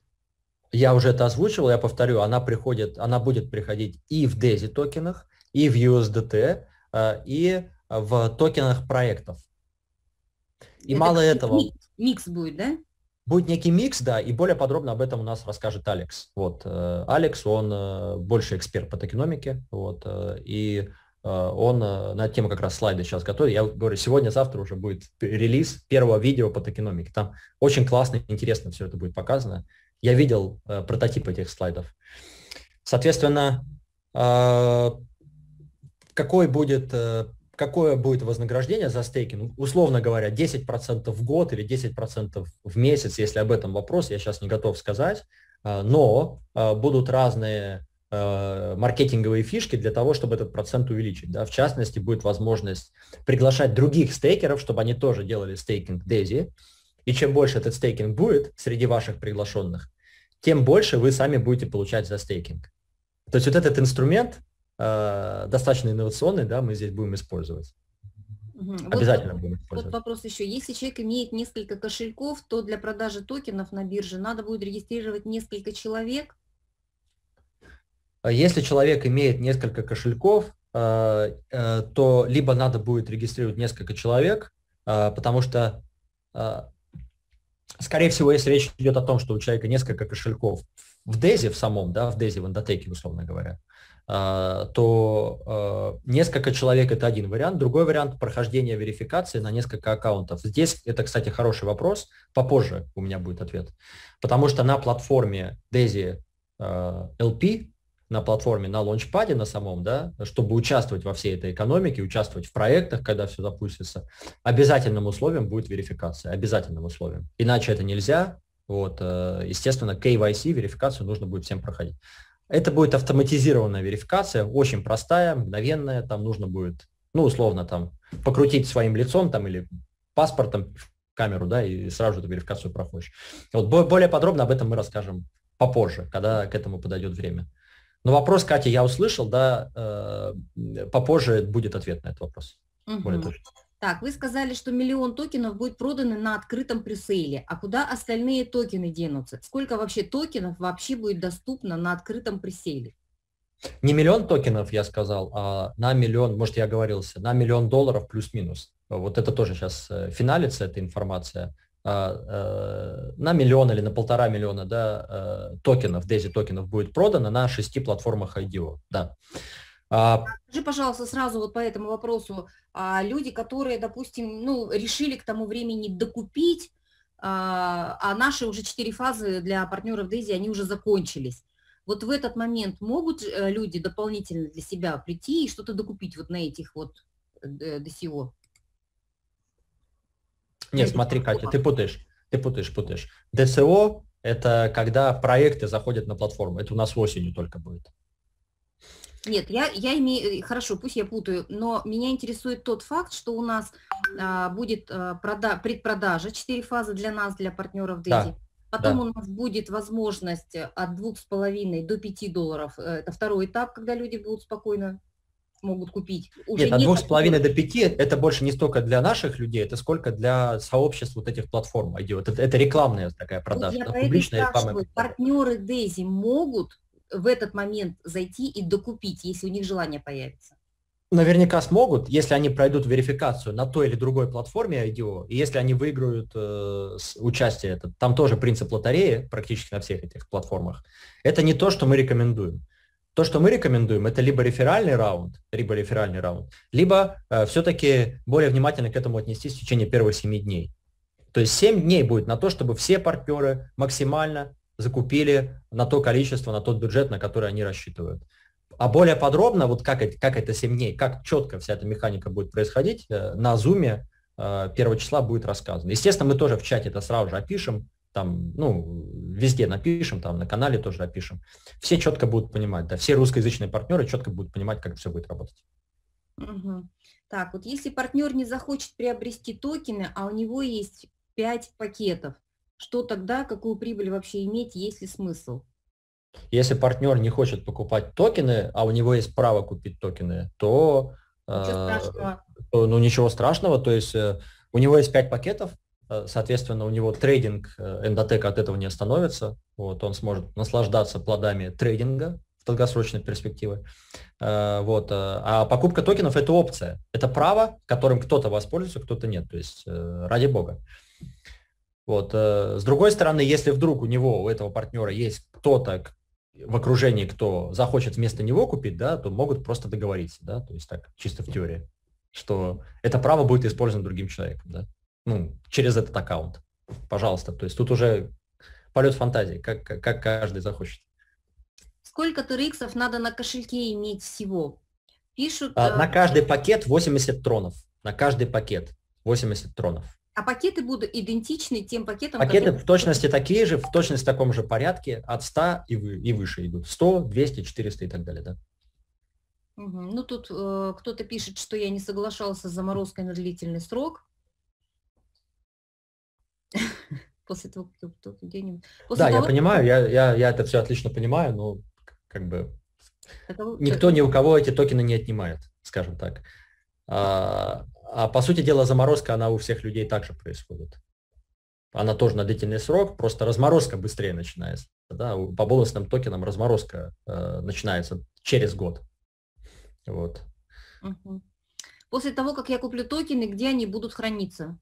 Я уже это озвучивал, я повторю, она приходит, она будет приходить и в DESI токенах, и в USDT, э, и в токенах проектов. И это мало этого. Микс будет, да? Будет некий микс, да, и более подробно об этом у нас расскажет Алекс. Вот, э, Алекс, он э, больше эксперт по токеномике, вот, э, и он на тему как раз слайды сейчас готовит. Я говорю, сегодня-завтра уже будет релиз первого видео по токеномике. Там очень классно, и интересно все это будет показано. Я видел прототип этих слайдов. Соответственно, какой будет какое будет вознаграждение за стейкинг, ну, условно говоря, 10% в год или 10% в месяц, если об этом вопрос, я сейчас не готов сказать, а, но а, будут разные а, маркетинговые фишки для того, чтобы этот процент увеличить. Да? В частности, будет возможность приглашать других стейкеров, чтобы они тоже делали стейкинг Дези. И чем больше этот стейкинг будет среди ваших приглашенных, тем больше вы сами будете получать за стейкинг. То есть вот этот инструмент, э, достаточно инновационный, да, мы здесь будем использовать. Угу. Обязательно вот, будем использовать. Вот вопрос еще. Если человек имеет несколько кошельков, то для продажи токенов на бирже надо будет регистрировать несколько человек? А если человек имеет несколько кошельков, э, э, то либо надо будет регистрировать несколько человек, э, потому что, скорее всего, если речь идет о том, что у человека несколько кошельков в Дезе в самом, да, в Дезе, в Эндотеке, условно говоря, а, то а, несколько человек – это один вариант. Другой вариант – прохождения верификации на несколько аккаунтов. Здесь это, кстати, хороший вопрос. Попозже у меня будет ответ. Потому что на платформе DAISY а, LP, на платформе, на лаунчпаде на самом, да, чтобы участвовать во всей этой экономике, участвовать в проектах, когда все запустится, обязательным условием будет верификация, обязательным условием. Иначе это нельзя, вот, э, естественно, KYC, верификацию нужно будет всем проходить. Это будет автоматизированная верификация, очень простая, мгновенная. Там нужно будет, ну, условно, там, покрутить своим лицом там, или паспортом камеру, да, и сразу эту верификацию проходишь. Вот более подробно об этом мы расскажем попозже, когда к этому подойдет время. Но вопрос, Катя, я услышал, да, э, попозже будет ответ на этот вопрос. Угу. Более точно. Так, вы сказали, что миллион токенов будет проданы на открытом пресейле. А куда остальные токены денутся? Сколько вообще токенов вообще будет доступно на открытом пресейле? Не миллион токенов, я сказал, а на миллион, может, я оговорился, на миллион долларов плюс-минус. Вот это тоже сейчас э, финалится, эта информация. А, э, на миллион или на полтора миллиона да, э, токенов, DAISY токенов будет продано на шести платформах IDO. Да. А... Скажи, пожалуйста, сразу вот по этому вопросу. А люди, которые, допустим, ну, решили к тому времени докупить, а, а наши уже четыре фазы для партнеров Дейзи, они уже закончились. Вот в этот момент могут э, люди дополнительно для себя прийти и что-то докупить вот на этих вот DCO? Э, Нет, смотри, Катя, ты путаешь, ты путаешь, путаешь. ДСО – это когда проекты заходят на платформу. Это у нас осенью только будет. Нет, я, я имею, хорошо, пусть я путаю, но меня интересует тот факт, что у нас а, будет а, прода, предпродажа, 4 фазы для нас, для партнеров Дэзи. Да. Потом да. у нас будет возможность э, от 2,5 до 5 долларов. Э, это второй этап, когда люди будут спокойно могут купить. Уже нет, от двух с половиной до пяти это больше не столько для наших людей, это сколько для сообществ вот этих платформ идет. Это, это рекламная такая продажа. Вот я публичная реклама. Партнеры Дейзи могут в этот момент зайти и докупить, если у них желание появится? Наверняка смогут, если они пройдут верификацию на той или другой платформе IDO, и если они выиграют э, участие. Это, там тоже принцип лотереи практически на всех этих платформах. Это не то, что мы рекомендуем. То, что мы рекомендуем, это либо реферальный раунд, либо реферальный раунд, либо э, все-таки более внимательно к этому отнестись в течение первых 7 дней. То есть 7 дней будет на то, чтобы все партнеры максимально закупили на то количество, на тот бюджет, на который они рассчитывают. А более подробно, вот как, это, как это 7 дней, как четко вся эта механика будет происходить, э, на зуме 1 э, числа будет рассказано. Естественно, мы тоже в чате это сразу же опишем, там, ну, везде напишем, там, на канале тоже опишем. Все четко будут понимать, да, все русскоязычные партнеры четко будут понимать, как все будет работать. Угу. Так, вот если партнер не захочет приобрести токены, а у него есть 5 пакетов, что тогда, какую прибыль вообще иметь, есть ли смысл? Если партнер не хочет покупать токены, а у него есть право купить токены, то, э, то ну, ничего страшного. То есть э, у него есть 5 пакетов, э, соответственно, у него трейдинг э, эндотека от этого не остановится. Вот, он сможет наслаждаться плодами трейдинга в долгосрочной перспективе. Э, вот, э, а покупка токенов – это опция. Это право, которым кто-то воспользуется, кто-то нет. То есть э, ради бога. Вот. Э, с другой стороны, если вдруг у него, у этого партнера есть кто-то в окружении, кто захочет вместо него купить, да, то могут просто договориться, да, то есть так, чисто в теории, что это право будет использовано другим человеком, да, ну, через этот аккаунт. Пожалуйста, то есть тут уже полет фантазии, как, как каждый захочет. Сколько триксов надо на кошельке иметь всего? Пишут... А, э, на каждый пакет 80 тронов. На каждый пакет 80 тронов. А пакеты будут идентичны тем пакетам, Пакеты которые... в точности такие же, в точности в таком же порядке, от 100 и, вы, и выше идут. 100, 200, 400 и так далее, да? Угу. Ну, тут э, кто-то пишет, что я не соглашался с заморозкой на длительный срок. (laughs) После того, как где-нибудь... Да, я понимаю, я, я это все отлично понимаю, но как бы никто э, ни у кого эти токены не отнимает, скажем так. А, а по сути дела заморозка, она у всех людей также происходит. Она тоже на длительный срок, просто разморозка быстрее начинается. Да? По бонусным токенам разморозка э, начинается через год. Вот. Угу. После того, как я куплю токены, где они будут храниться?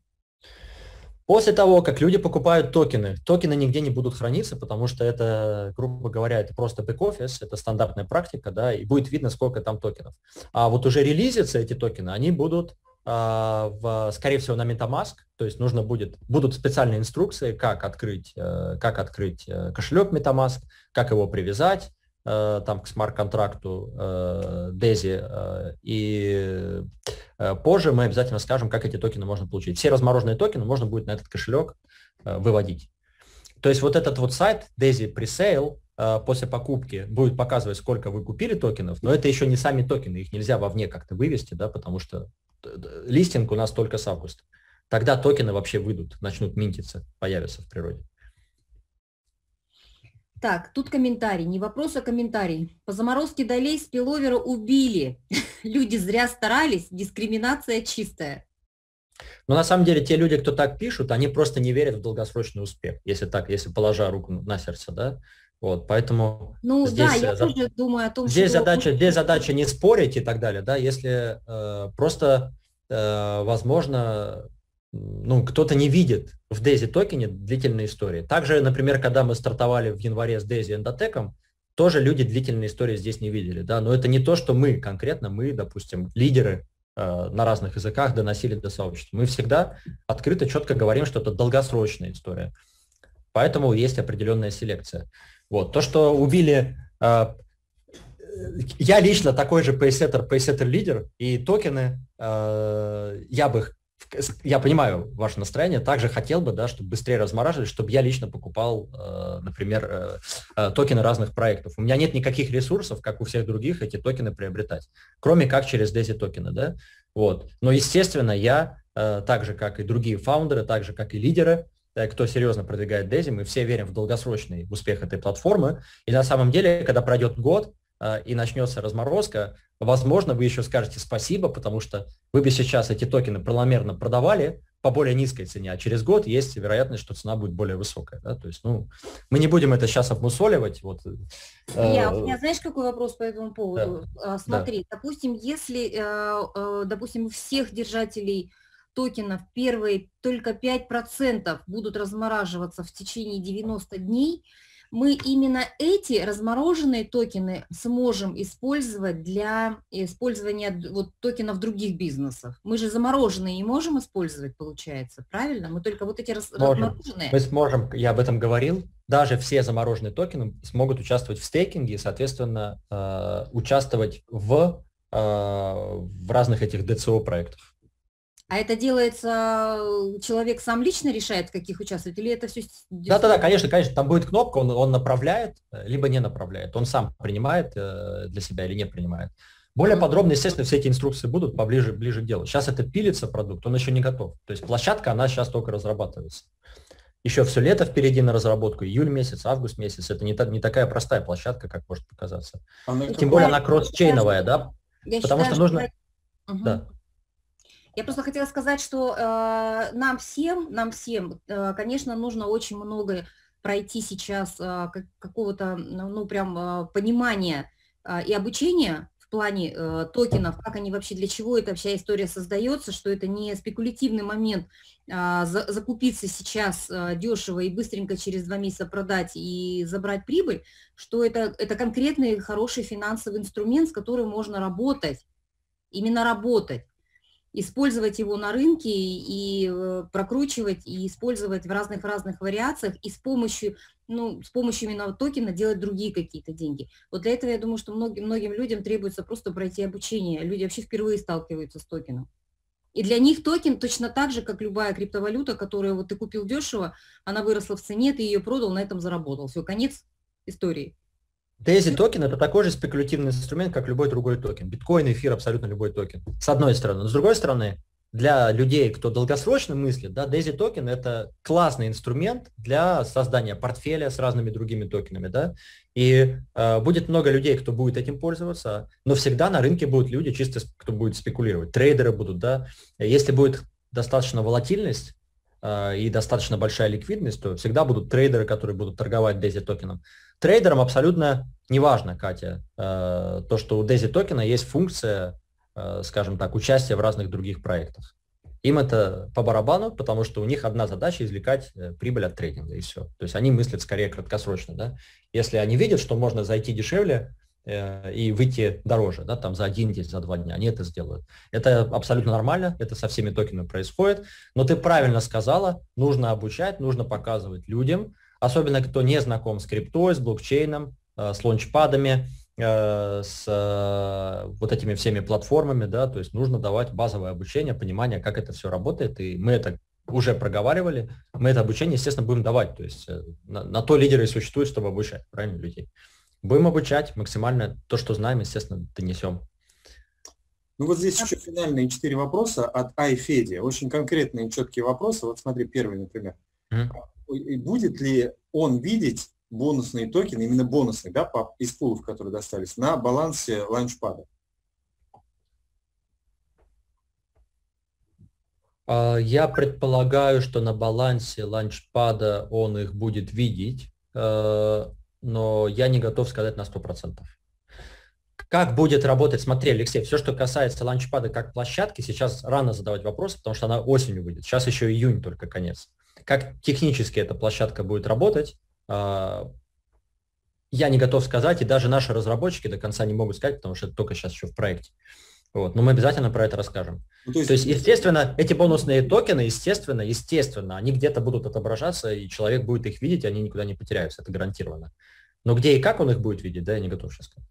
После того, как люди покупают токены, токены нигде не будут храниться, потому что это, грубо говоря, это просто бэк-офис, это стандартная практика, да, и будет видно, сколько там токенов. А вот уже релизятся эти токены, они будут а, в, скорее всего, на MetaMask, то есть нужно будет, будут специальные инструкции, как открыть, э, как открыть э, кошелек MetaMask, как его привязать э, там к смарт-контракту DESI, и позже мы обязательно скажем, как эти токены можно получить. Все размороженные токены можно будет на этот кошелек выводить. То есть вот этот вот сайт DESI Presale, после покупки будет показывать, сколько вы купили токенов, но это еще не сами токены, их нельзя вовне как-то вывести, да, потому что листинг у нас только с августа. Тогда токены вообще выйдут, начнут минтиться, появятся в природе. Так, тут комментарий. Не вопрос, а комментарий. По заморозке долей спиловера убили. (laughs) Люди зря старались, дискриминация чистая. Но на самом деле те люди, кто так пишут, они просто не верят в долгосрочный успех, если так, если положа руку на сердце, да. Вот, поэтому ну здесь, да, я э, за... тоже думаю о том, здесь что задача, здесь задача не спорить и так далее, да, если э, просто, э, возможно, ну кто-то не видит в Дейзи токене длительной истории. Также, например, когда мы стартовали в январе с Дейзи эндотеком, тоже люди длительной истории здесь не видели, да, но это не то, что мы конкретно, мы, допустим, лидеры э, на разных языках доносили до сообщества. Мы всегда открыто, четко говорим, что это долгосрочная история. Поэтому есть определенная селекция. Вот. То, что убили... Э, я лично такой же пейсеттер, пейсеттер-лидер, и токены, э, я бы я понимаю ваше настроение, также хотел бы, да, чтобы быстрее размораживали, чтобы я лично покупал, а, например, э, токены разных проектов. У меня нет никаких ресурсов, как у всех других, эти токены приобретать, кроме как через DESI токены, да, вот. Но, естественно, я так же, как и другие фаундеры, так же, как и лидеры, Э, кто серьезно продвигает Дези, мы все верим в долгосрочный успех этой платформы. И на самом деле, когда пройдет год э, и начнется разморозка, возможно, вы еще скажете спасибо, потому что вы бы сейчас эти токены планомерно продавали по более низкой цене, а через год есть вероятность, что цена будет более высокая. Да? То есть, ну, мы не будем это сейчас обмусоливать. Вот. Э, Я, а у меня, знаешь, какой вопрос по этому поводу? Да. А, смотри, да. допустим, если, допустим, у всех держателей токенов первые только 5% будут размораживаться в течение 90 дней, мы именно эти размороженные токены сможем использовать для использования вот токенов других бизнесов. Мы же замороженные не можем использовать, получается, правильно? Мы только вот эти можем. размороженные. Мы сможем, я об этом говорил, даже все замороженные токены смогут участвовать в стейкинге и, соответственно, э, участвовать в, э, в разных этих ДЦО проектах. А это делается, э, человек сам лично решает, каких участвовать, или это все... Да-да-да, конечно, конечно, там будет кнопка, он, он направляет, э, либо не направляет, он сам принимает э, для себя или не принимает. Более mm подробно, естественно, все эти инструкции будут поближе ближе к делу. Сейчас это пилится продукт, он еще не готов. То есть площадка, она сейчас только разрабатывается. Еще все лето впереди на разработку, июль месяц, август месяц. Это не, та, не такая простая площадка, как может показаться. Тем более она кросс-чейновая, да? Я Потому считаю, что нужно... Что... Угу. Да. Я просто хотела сказать, что э, нам всем, нам всем, э, конечно, нужно очень много пройти сейчас э, какого-то, ну, ну, прям э, понимания э, и обучения в плане э, токенов, как они вообще, для чего эта вся история создается, что это не спекулятивный момент, э, за, закупиться сейчас э, дешево и быстренько через два месяца продать и забрать прибыль, что это, это конкретный хороший финансовый инструмент, с которым можно работать, именно работать использовать его на рынке и э, прокручивать и использовать в разных-разных вариациях и с помощью, ну, с помощью именно токена делать другие какие-то деньги. Вот для этого я думаю, что многим, многим людям требуется просто пройти обучение. Люди вообще впервые сталкиваются с токеном. И для них токен точно так же, как любая криптовалюта, которую вот ты купил дешево, она выросла в цене, ты ее продал, на этом заработал. Все, конец истории. Тезий токен – это такой же спекулятивный инструмент, как любой другой токен. Биткоин, эфир – абсолютно любой токен. С одной стороны. Но с другой стороны, для людей, кто долгосрочно мыслит, да, Дейзи токен – это классный инструмент для создания портфеля с разными другими токенами. Да? И э, будет много людей, кто будет этим пользоваться, но всегда на рынке будут люди, чисто кто будет спекулировать. Трейдеры будут, да. Если будет достаточно волатильность, э, и достаточно большая ликвидность, то всегда будут трейдеры, которые будут торговать Дейзи токеном трейдерам абсолютно не важно, Катя, э, то, что у Дези токена есть функция, э, скажем так, участия в разных других проектах. Им это по барабану, потому что у них одна задача – извлекать э, прибыль от трейдинга, и все. То есть они мыслят скорее краткосрочно. Да? Если они видят, что можно зайти дешевле и выйти дороже, да, там за один день, за два дня, они это сделают. Это абсолютно нормально, это со всеми токенами происходит. Но ты правильно сказала, нужно обучать, нужно показывать людям, особенно кто не знаком с криптой, с блокчейном, э, с лончпадами, э, с э, вот этими всеми платформами, да, то есть нужно давать базовое обучение, понимание, как это все работает, и мы это уже проговаривали, мы это обучение, естественно, будем давать, то есть на, на то лидеры и существуют, чтобы обучать, правильно, людей. Будем обучать максимально то, что знаем, естественно, донесем. Ну вот здесь а еще финальные четыре вопроса от Айфеди. Очень конкретные и четкие вопросы. Вот смотри, первый, например. Mm-hmm и будет ли он видеть бонусные токены, именно бонусные, да, по, из пулов, которые достались, на балансе Ланчпада? А, я предполагаю, что на балансе ланчпада он их будет видеть, э, но я не готов сказать на 100%. Как будет работать, смотри, Алексей, все, что касается ланчпада как площадки, сейчас рано задавать вопросы, потому что она осенью выйдет. Сейчас еще июнь только конец. Как технически эта площадка будет работать, а, я не готов сказать, и даже наши разработчики до конца не могут сказать, потому что это только сейчас еще в проекте. Вот, но мы обязательно про это расскажем. Ну, то, есть... то есть, естественно, эти бонусные токены, естественно, естественно, они где-то будут отображаться, и человек будет их видеть, и они никуда не потеряются, это гарантированно. Но где и как он их будет видеть, да, я не готов сейчас сказать.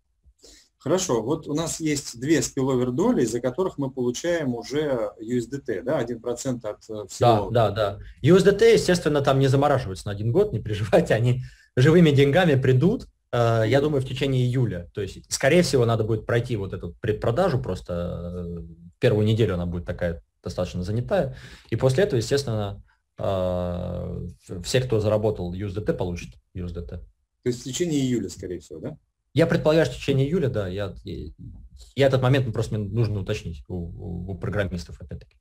Хорошо, вот у нас есть две спиловер доли, из-за которых мы получаем уже USDT, да, 1% от э, всего. Да, да, да. USDT, естественно, там не замораживаются на один год, не переживайте, они живыми деньгами придут, э, я думаю, в течение июля. То есть, скорее всего, надо будет пройти вот эту предпродажу, просто э, первую неделю она будет такая достаточно занятая. И после этого, естественно, все, кто заработал USDT, получат USDT. То есть в течение июля, скорее всего, да? Я предполагаю, что в течение июля, да, я, я этот момент просто мне нужно уточнить у, у, программистов опять-таки.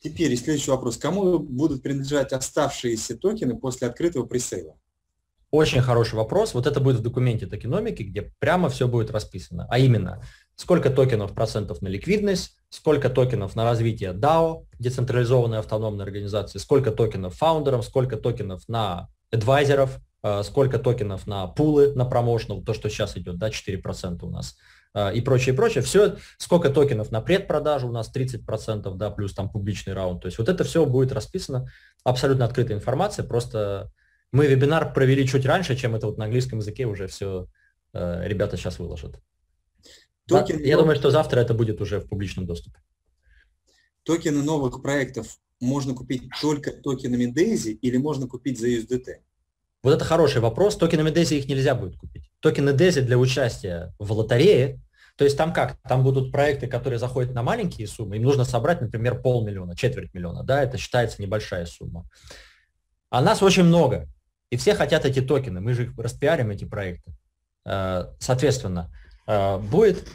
Теперь следующий вопрос. Кому будут принадлежать оставшиеся токены после открытого пресейла? Очень хороший вопрос. Вот это будет в документе токеномики, где прямо все будет расписано. А именно, сколько токенов процентов на ликвидность, сколько токенов на развитие DAO, децентрализованной автономной организации, сколько токенов фаундерам, сколько токенов на адвайзеров, Э, сколько токенов на пулы, на промоушен, то, что сейчас идет, да, 4% у нас э, и прочее, и прочее. Все, сколько токенов на предпродажу у нас 30%, да, плюс там публичный раунд. То есть вот это все будет расписано, абсолютно открытая информация, просто мы вебинар провели чуть раньше, чем это вот на английском языке уже все э, ребята сейчас выложат. Токен... Я думаю, что завтра это будет уже в публичном доступе. Токены новых проектов можно купить только токенами DAISY или можно купить за USDT? Вот это хороший вопрос. Токены DESI их нельзя будет купить. Токены Дези для участия в лотерее, то есть там как? Там будут проекты, которые заходят на маленькие суммы, им нужно собрать, например, полмиллиона, четверть миллиона, да, это считается небольшая сумма. А нас очень много, и все хотят эти токены, мы же их распиарим, эти проекты. Э, соответственно, э, будет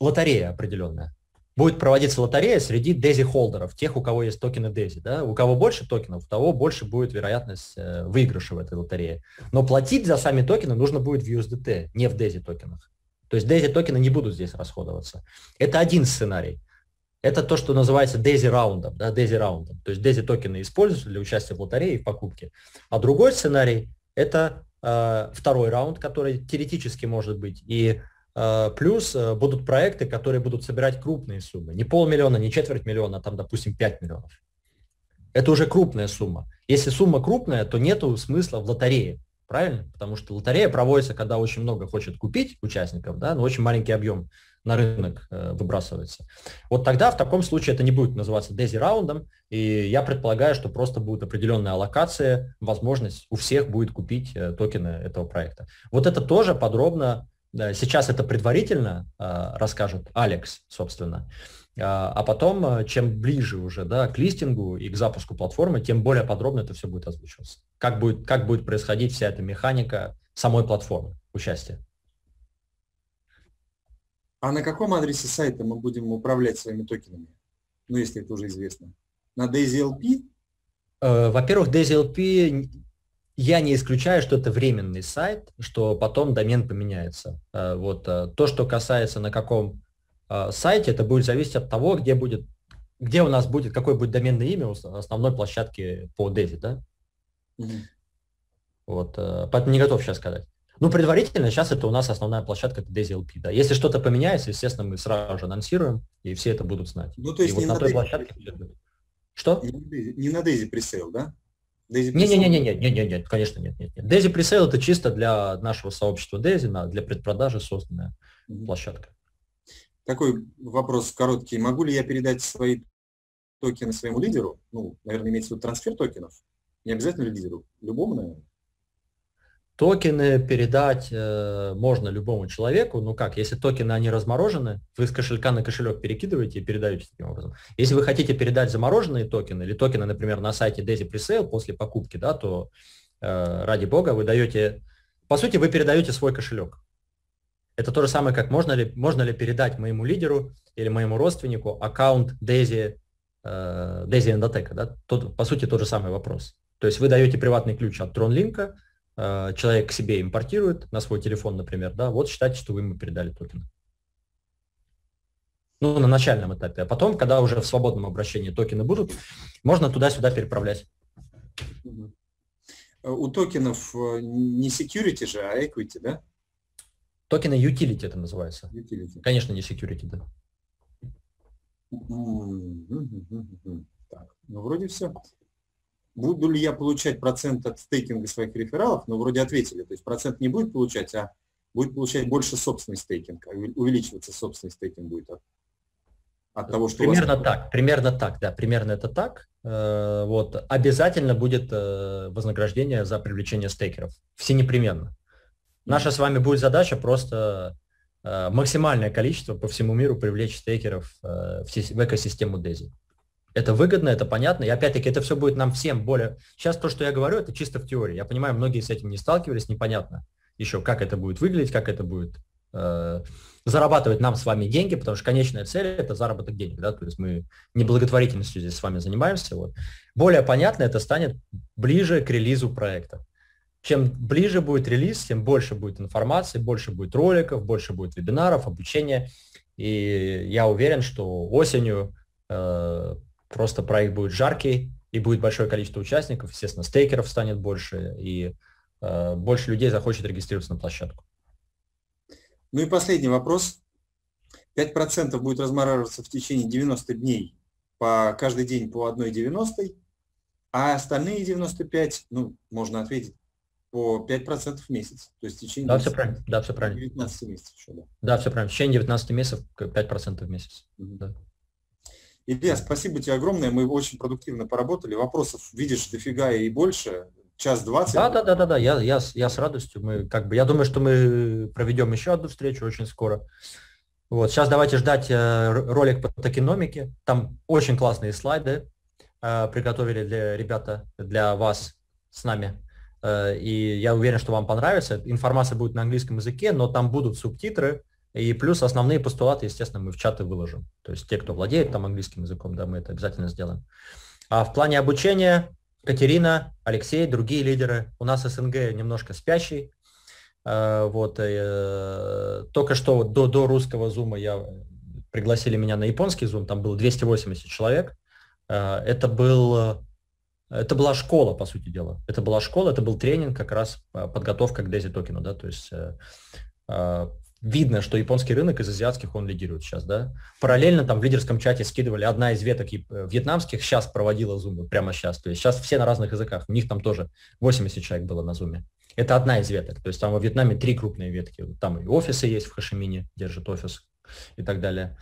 лотерея определенная будет проводиться лотерея среди дези-холдеров, тех, у кого есть токены дези. Да? У кого больше токенов, у того больше будет вероятность э, выигрыша в этой лотерее. Но платить за сами токены нужно будет в USDT, не в дези токенах. То есть дези токены не будут здесь расходоваться. Это один сценарий. Это то, что называется дези раундом, да, дези раундом. То есть дези токены используются для участия в лотерее и в покупке. А другой сценарий – это э, второй раунд, который теоретически может быть. И Э, плюс э, будут проекты, которые будут собирать крупные суммы. Не полмиллиона, не четверть миллиона, а там, допустим, 5 миллионов. Это уже крупная сумма. Если сумма крупная, то нет смысла в лотерее. Правильно? Потому что лотерея проводится, когда очень много хочет купить участников, да, но очень маленький объем на рынок э, выбрасывается. Вот тогда в таком случае это не будет называться дези-раундом, и я предполагаю, что просто будет определенная аллокация, возможность у всех будет купить токены этого проекта. Вот это тоже подробно да, сейчас это предварительно э, расскажет Алекс, собственно. А, а потом, а, чем ближе уже да, к листингу и к запуску платформы, тем более подробно это все будет озвучиваться. Как будет, как будет происходить вся эта механика самой платформы участия. А на каком адресе сайта мы будем управлять своими токенами? Ну, если это уже известно. На DaisyLP? Э, во-первых, DZLP я не исключаю, что это временный сайт, что потом домен поменяется. Э, вот э, то, что касается на каком э, сайте, это будет зависеть от того, где будет, где у нас будет, какое будет доменное имя у основной площадки по Дези, да? Mm-hmm. Вот, поэтому не готов сейчас сказать. Ну, предварительно сейчас это у нас основная площадка это Daisy LP, да. Если что-то поменяется, естественно, мы сразу же анонсируем, и все это будут знать. Ну, то есть и не вот на той Daisy площадке... Что? Не на Daisy пресейл, да? Дейзи не, не, не, не, не, не, не, конечно нет, нет, нет. Дейзи пресейл это чисто для нашего сообщества Дейзи, для предпродажи созданная mm площадка. Такой вопрос короткий. Могу ли я передать свои токены своему лидеру? Ну, наверное, имеется в виду трансфер токенов. Не обязательно лидеру, любому, наверное. Токены передать э, можно любому человеку, ну как, если токены, они разморожены, вы с кошелька на кошелек перекидываете и передаете таким образом. Если вы хотите передать замороженные токены или токены, например, на сайте Daisy Presale после покупки, да, то э, ради бога вы даете, по сути, вы передаете свой кошелек. Это то же самое, как можно ли, можно ли передать моему лидеру или моему родственнику аккаунт Daisy, э, Daisy Endotech, да, тот, по сути, тот же самый вопрос. То есть вы даете приватный ключ от TronLink, Э, человек к себе импортирует на свой телефон, например, да, вот считайте, что вы ему передали токены. Ну, на начальном этапе. А потом, когда уже в свободном обращении токены будут, можно туда-сюда переправлять. Э, у токенов э, не security же, а equity, да? Токены utility это называется. Utility. Конечно, не security, да. Так, ну вроде все буду ли я получать процент от стейкинга своих рефералов, ну, вроде ответили, то есть процент не будет получать, а будет получать больше собственный стейкинг, увеличиваться собственный стейкинг будет от, от того, что Примерно вас... так, примерно так, да, примерно это так. Э, вот, обязательно будет э, вознаграждение за привлечение стейкеров, все непременно. Наша с вами будет задача просто э, максимальное количество по всему миру привлечь стейкеров в экосистему DESI. Это выгодно, это понятно. И опять-таки это все будет нам всем более... Сейчас то, что я говорю, это чисто в теории. Я понимаю, многие с этим не сталкивались, непонятно еще, как это будет выглядеть, как это будет э, зарабатывать нам с вами деньги, потому что конечная цель – это заработок денег. Да? То есть мы не благотворительностью здесь с вами занимаемся. Вот. Более понятно это станет ближе к релизу проекта. Чем ближе будет релиз, тем больше будет информации, больше будет роликов, больше будет вебинаров, обучения. И я уверен, что осенью э, просто проект будет жаркий, и будет большое количество участников, естественно, стейкеров станет больше, и э, больше людей захочет регистрироваться на площадку. Ну и последний вопрос. 5% будет размораживаться в течение 90 дней, по каждый день по 1,90, а остальные 95, ну, можно ответить, по 5% в месяц. То есть в течение да, 10, все правильно. Да, все правильно. 19 месяцев еще, да. Да, все правильно. В течение 19 месяцев 5% в месяц. Угу. Да. Илья, спасибо тебе огромное. Мы очень продуктивно поработали. Вопросов, видишь, дофига и больше. Час двадцать. Да, да, да, да, да. Я, я, я с радостью. Мы, как бы, я думаю, что мы проведем еще одну встречу очень скоро. Вот, сейчас давайте ждать э, ролик по токеномике. Там очень классные слайды э, приготовили для ребята, для вас с нами. Э, и я уверен, что вам понравится. Информация будет на английском языке, но там будут субтитры, и плюс основные постулаты, естественно, мы в чаты выложим. То есть те, кто владеет там английским языком, да, мы это обязательно сделаем. А в плане обучения Катерина, Алексей, другие лидеры. У нас СНГ немножко спящий. Э, вот, э, только что вот до, до русского зума я пригласили меня на японский зум, там было 280 человек. Э, это был это была школа, по сути дела. Это была школа, это был тренинг, как раз подготовка к Дези Токену, да, то есть видно, что японский рынок из азиатских он лидирует сейчас, да. Параллельно там в лидерском чате скидывали одна из веток э, вьетнамских, сейчас проводила зумы, прямо сейчас. То есть сейчас все на разных языках, у них там тоже 80 человек было на зуме. Это одна из веток, то есть там во Вьетнаме три крупные ветки. Там и офисы есть в Хашимине, держит офис и так далее.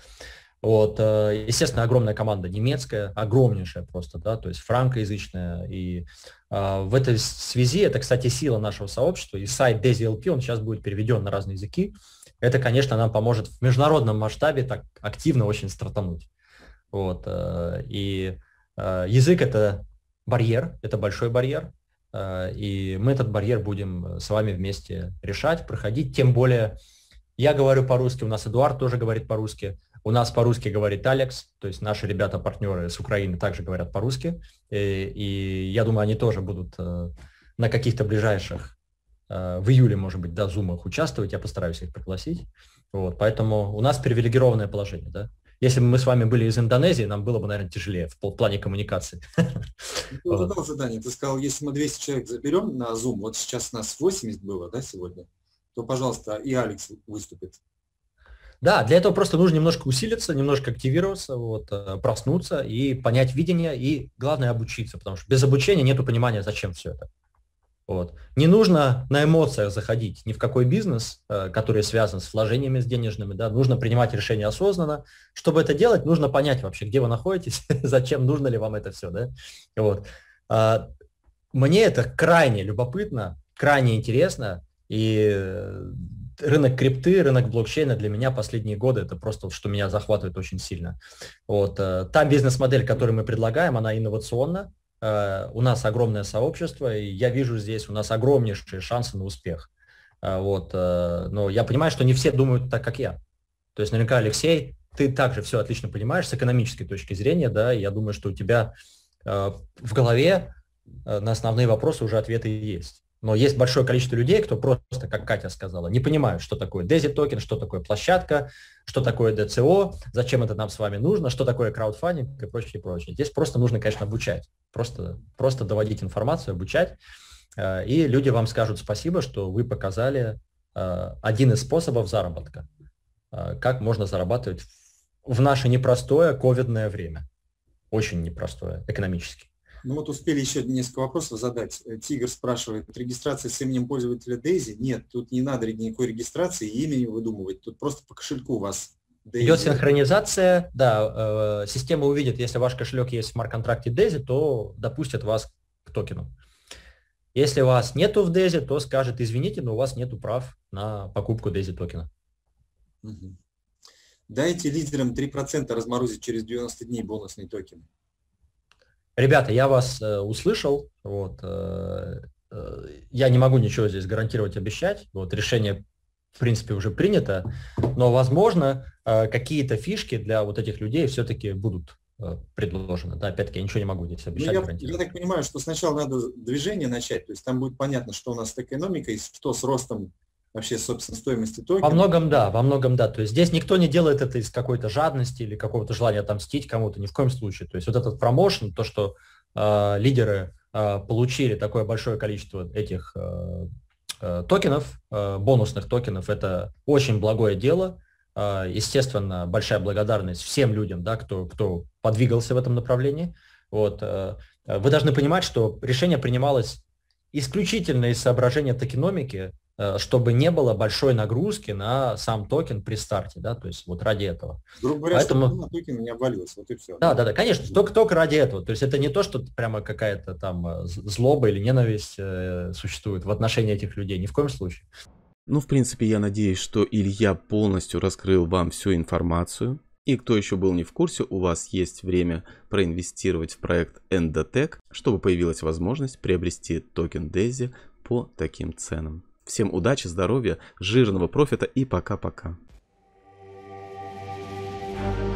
Вот, э, естественно, огромная команда немецкая, огромнейшая просто, да, то есть франкоязычная. И э, в этой связи, это, кстати, сила нашего сообщества, и сайт DZLP, он сейчас будет переведен на разные языки, это, конечно, нам поможет в международном масштабе так активно очень стартануть. Вот. Э, и э, язык – это барьер, это большой барьер, э, и мы этот барьер будем с вами вместе решать, проходить. Тем более, я говорю по-русски, у нас Эдуард тоже говорит по-русски, у нас по-русски говорит Алекс, то есть наши ребята-партнеры с Украины также говорят по-русски, и, и я думаю, они тоже будут на каких-то ближайших Э, в июле, может быть, до их участвовать, я постараюсь их пригласить. Вот, поэтому у нас привилегированное положение, да. Если бы мы с вами были из Индонезии, нам было бы, наверное, тяжелее в плане коммуникации. Ты ну, вот. задал задание, ты сказал, если мы 200 человек заберем на Zoom, вот сейчас у нас 80 было, да, сегодня, то, пожалуйста, и Алекс выступит. Да, для этого просто нужно немножко усилиться, немножко активироваться, вот, э, проснуться и понять видение, и главное обучиться, потому что без обучения нет понимания, зачем все это. Вот. Не нужно на эмоциях заходить ни в какой бизнес, э, который связан с вложениями, с денежными. Да. Нужно принимать решения осознанно. Чтобы это делать, нужно понять вообще, где вы находитесь, (laughs) зачем, нужно ли вам это все. Да? Вот. А, мне это крайне любопытно, крайне интересно. И э, рынок крипты, рынок блокчейна для меня последние годы это просто что меня захватывает очень сильно. Вот э, та бизнес-модель, которую мы предлагаем, она инновационна, у нас огромное сообщество, и я вижу здесь у нас огромнейшие шансы на успех. А, вот. Э, но я понимаю, что не все думают так, как я. То есть наверняка, Алексей, ты также все отлично понимаешь с экономической точки зрения, да, я думаю, что у тебя э, в голове э, на основные вопросы уже ответы есть но есть большое количество людей, кто просто, как Катя сказала, не понимают, что такое DESI токен, что такое площадка, что такое ДЦО, зачем это нам с вами нужно, что такое краудфандинг и прочее, и прочее. Здесь просто нужно, конечно, обучать, просто, просто доводить информацию, обучать, э, и люди вам скажут спасибо, что вы показали э, один из способов заработка, э, как можно зарабатывать в наше непростое ковидное время, очень непростое экономически. Ну вот успели еще несколько вопросов задать. Э, Тигр спрашивает, регистрация с именем пользователя Дейзи? Нет, тут не надо никакой регистрации и имени выдумывать. Тут просто по кошельку у вас Daisy. Идет синхронизация, да, э, система увидит, если ваш кошелек есть в смарт-контракте Дейзи, то допустят вас к токену. Если вас нету в Дейзи, то скажет, извините, но у вас нету прав на покупку Дейзи токена. Угу. Дайте лидерам 3% разморозить через 90 дней бонусный токен. Ребята, я вас э, услышал. Вот, э, э, я не могу ничего здесь гарантировать, обещать. Вот решение, в принципе, уже принято, но, возможно, э, какие-то фишки для вот этих людей все-таки будут э, предложены. Да, опять-таки, я ничего не могу здесь ну, обещать. Ну, я, я так понимаю, что сначала надо движение начать, то есть там будет понятно, что у нас с экономикой, что с ростом вообще, собственно, стоимости токена. Во многом да, во многом да. То есть здесь никто не делает это из какой-то жадности или какого-то желания отомстить кому-то, ни в коем случае. То есть вот этот промоушен, то, что э, лидеры э, получили такое большое количество этих э, э, токенов, э, бонусных токенов, это очень благое дело. Э, естественно, большая благодарность всем людям, да, кто, кто подвигался в этом направлении. Вот, э, вы должны понимать, что решение принималось исключительно из соображения токеномики, Э, чтобы не было большой нагрузки на сам токен при старте, да, то есть вот ради этого. Грубо говоря, Поэтому... чтобы токен не обвалился, вот и все. Да, да, да, конечно, только, только ради этого. То есть это не то, что прямо какая-то там э, злоба или ненависть э, существует в отношении этих людей, ни в коем случае. Ну, в принципе, я надеюсь, что Илья полностью раскрыл вам всю информацию. И кто еще был не в курсе, у вас есть время проинвестировать в проект Endotech, чтобы появилась возможность приобрести токен DAISY по таким ценам. Всем удачи, здоровья, жирного профита и пока-пока. Thank you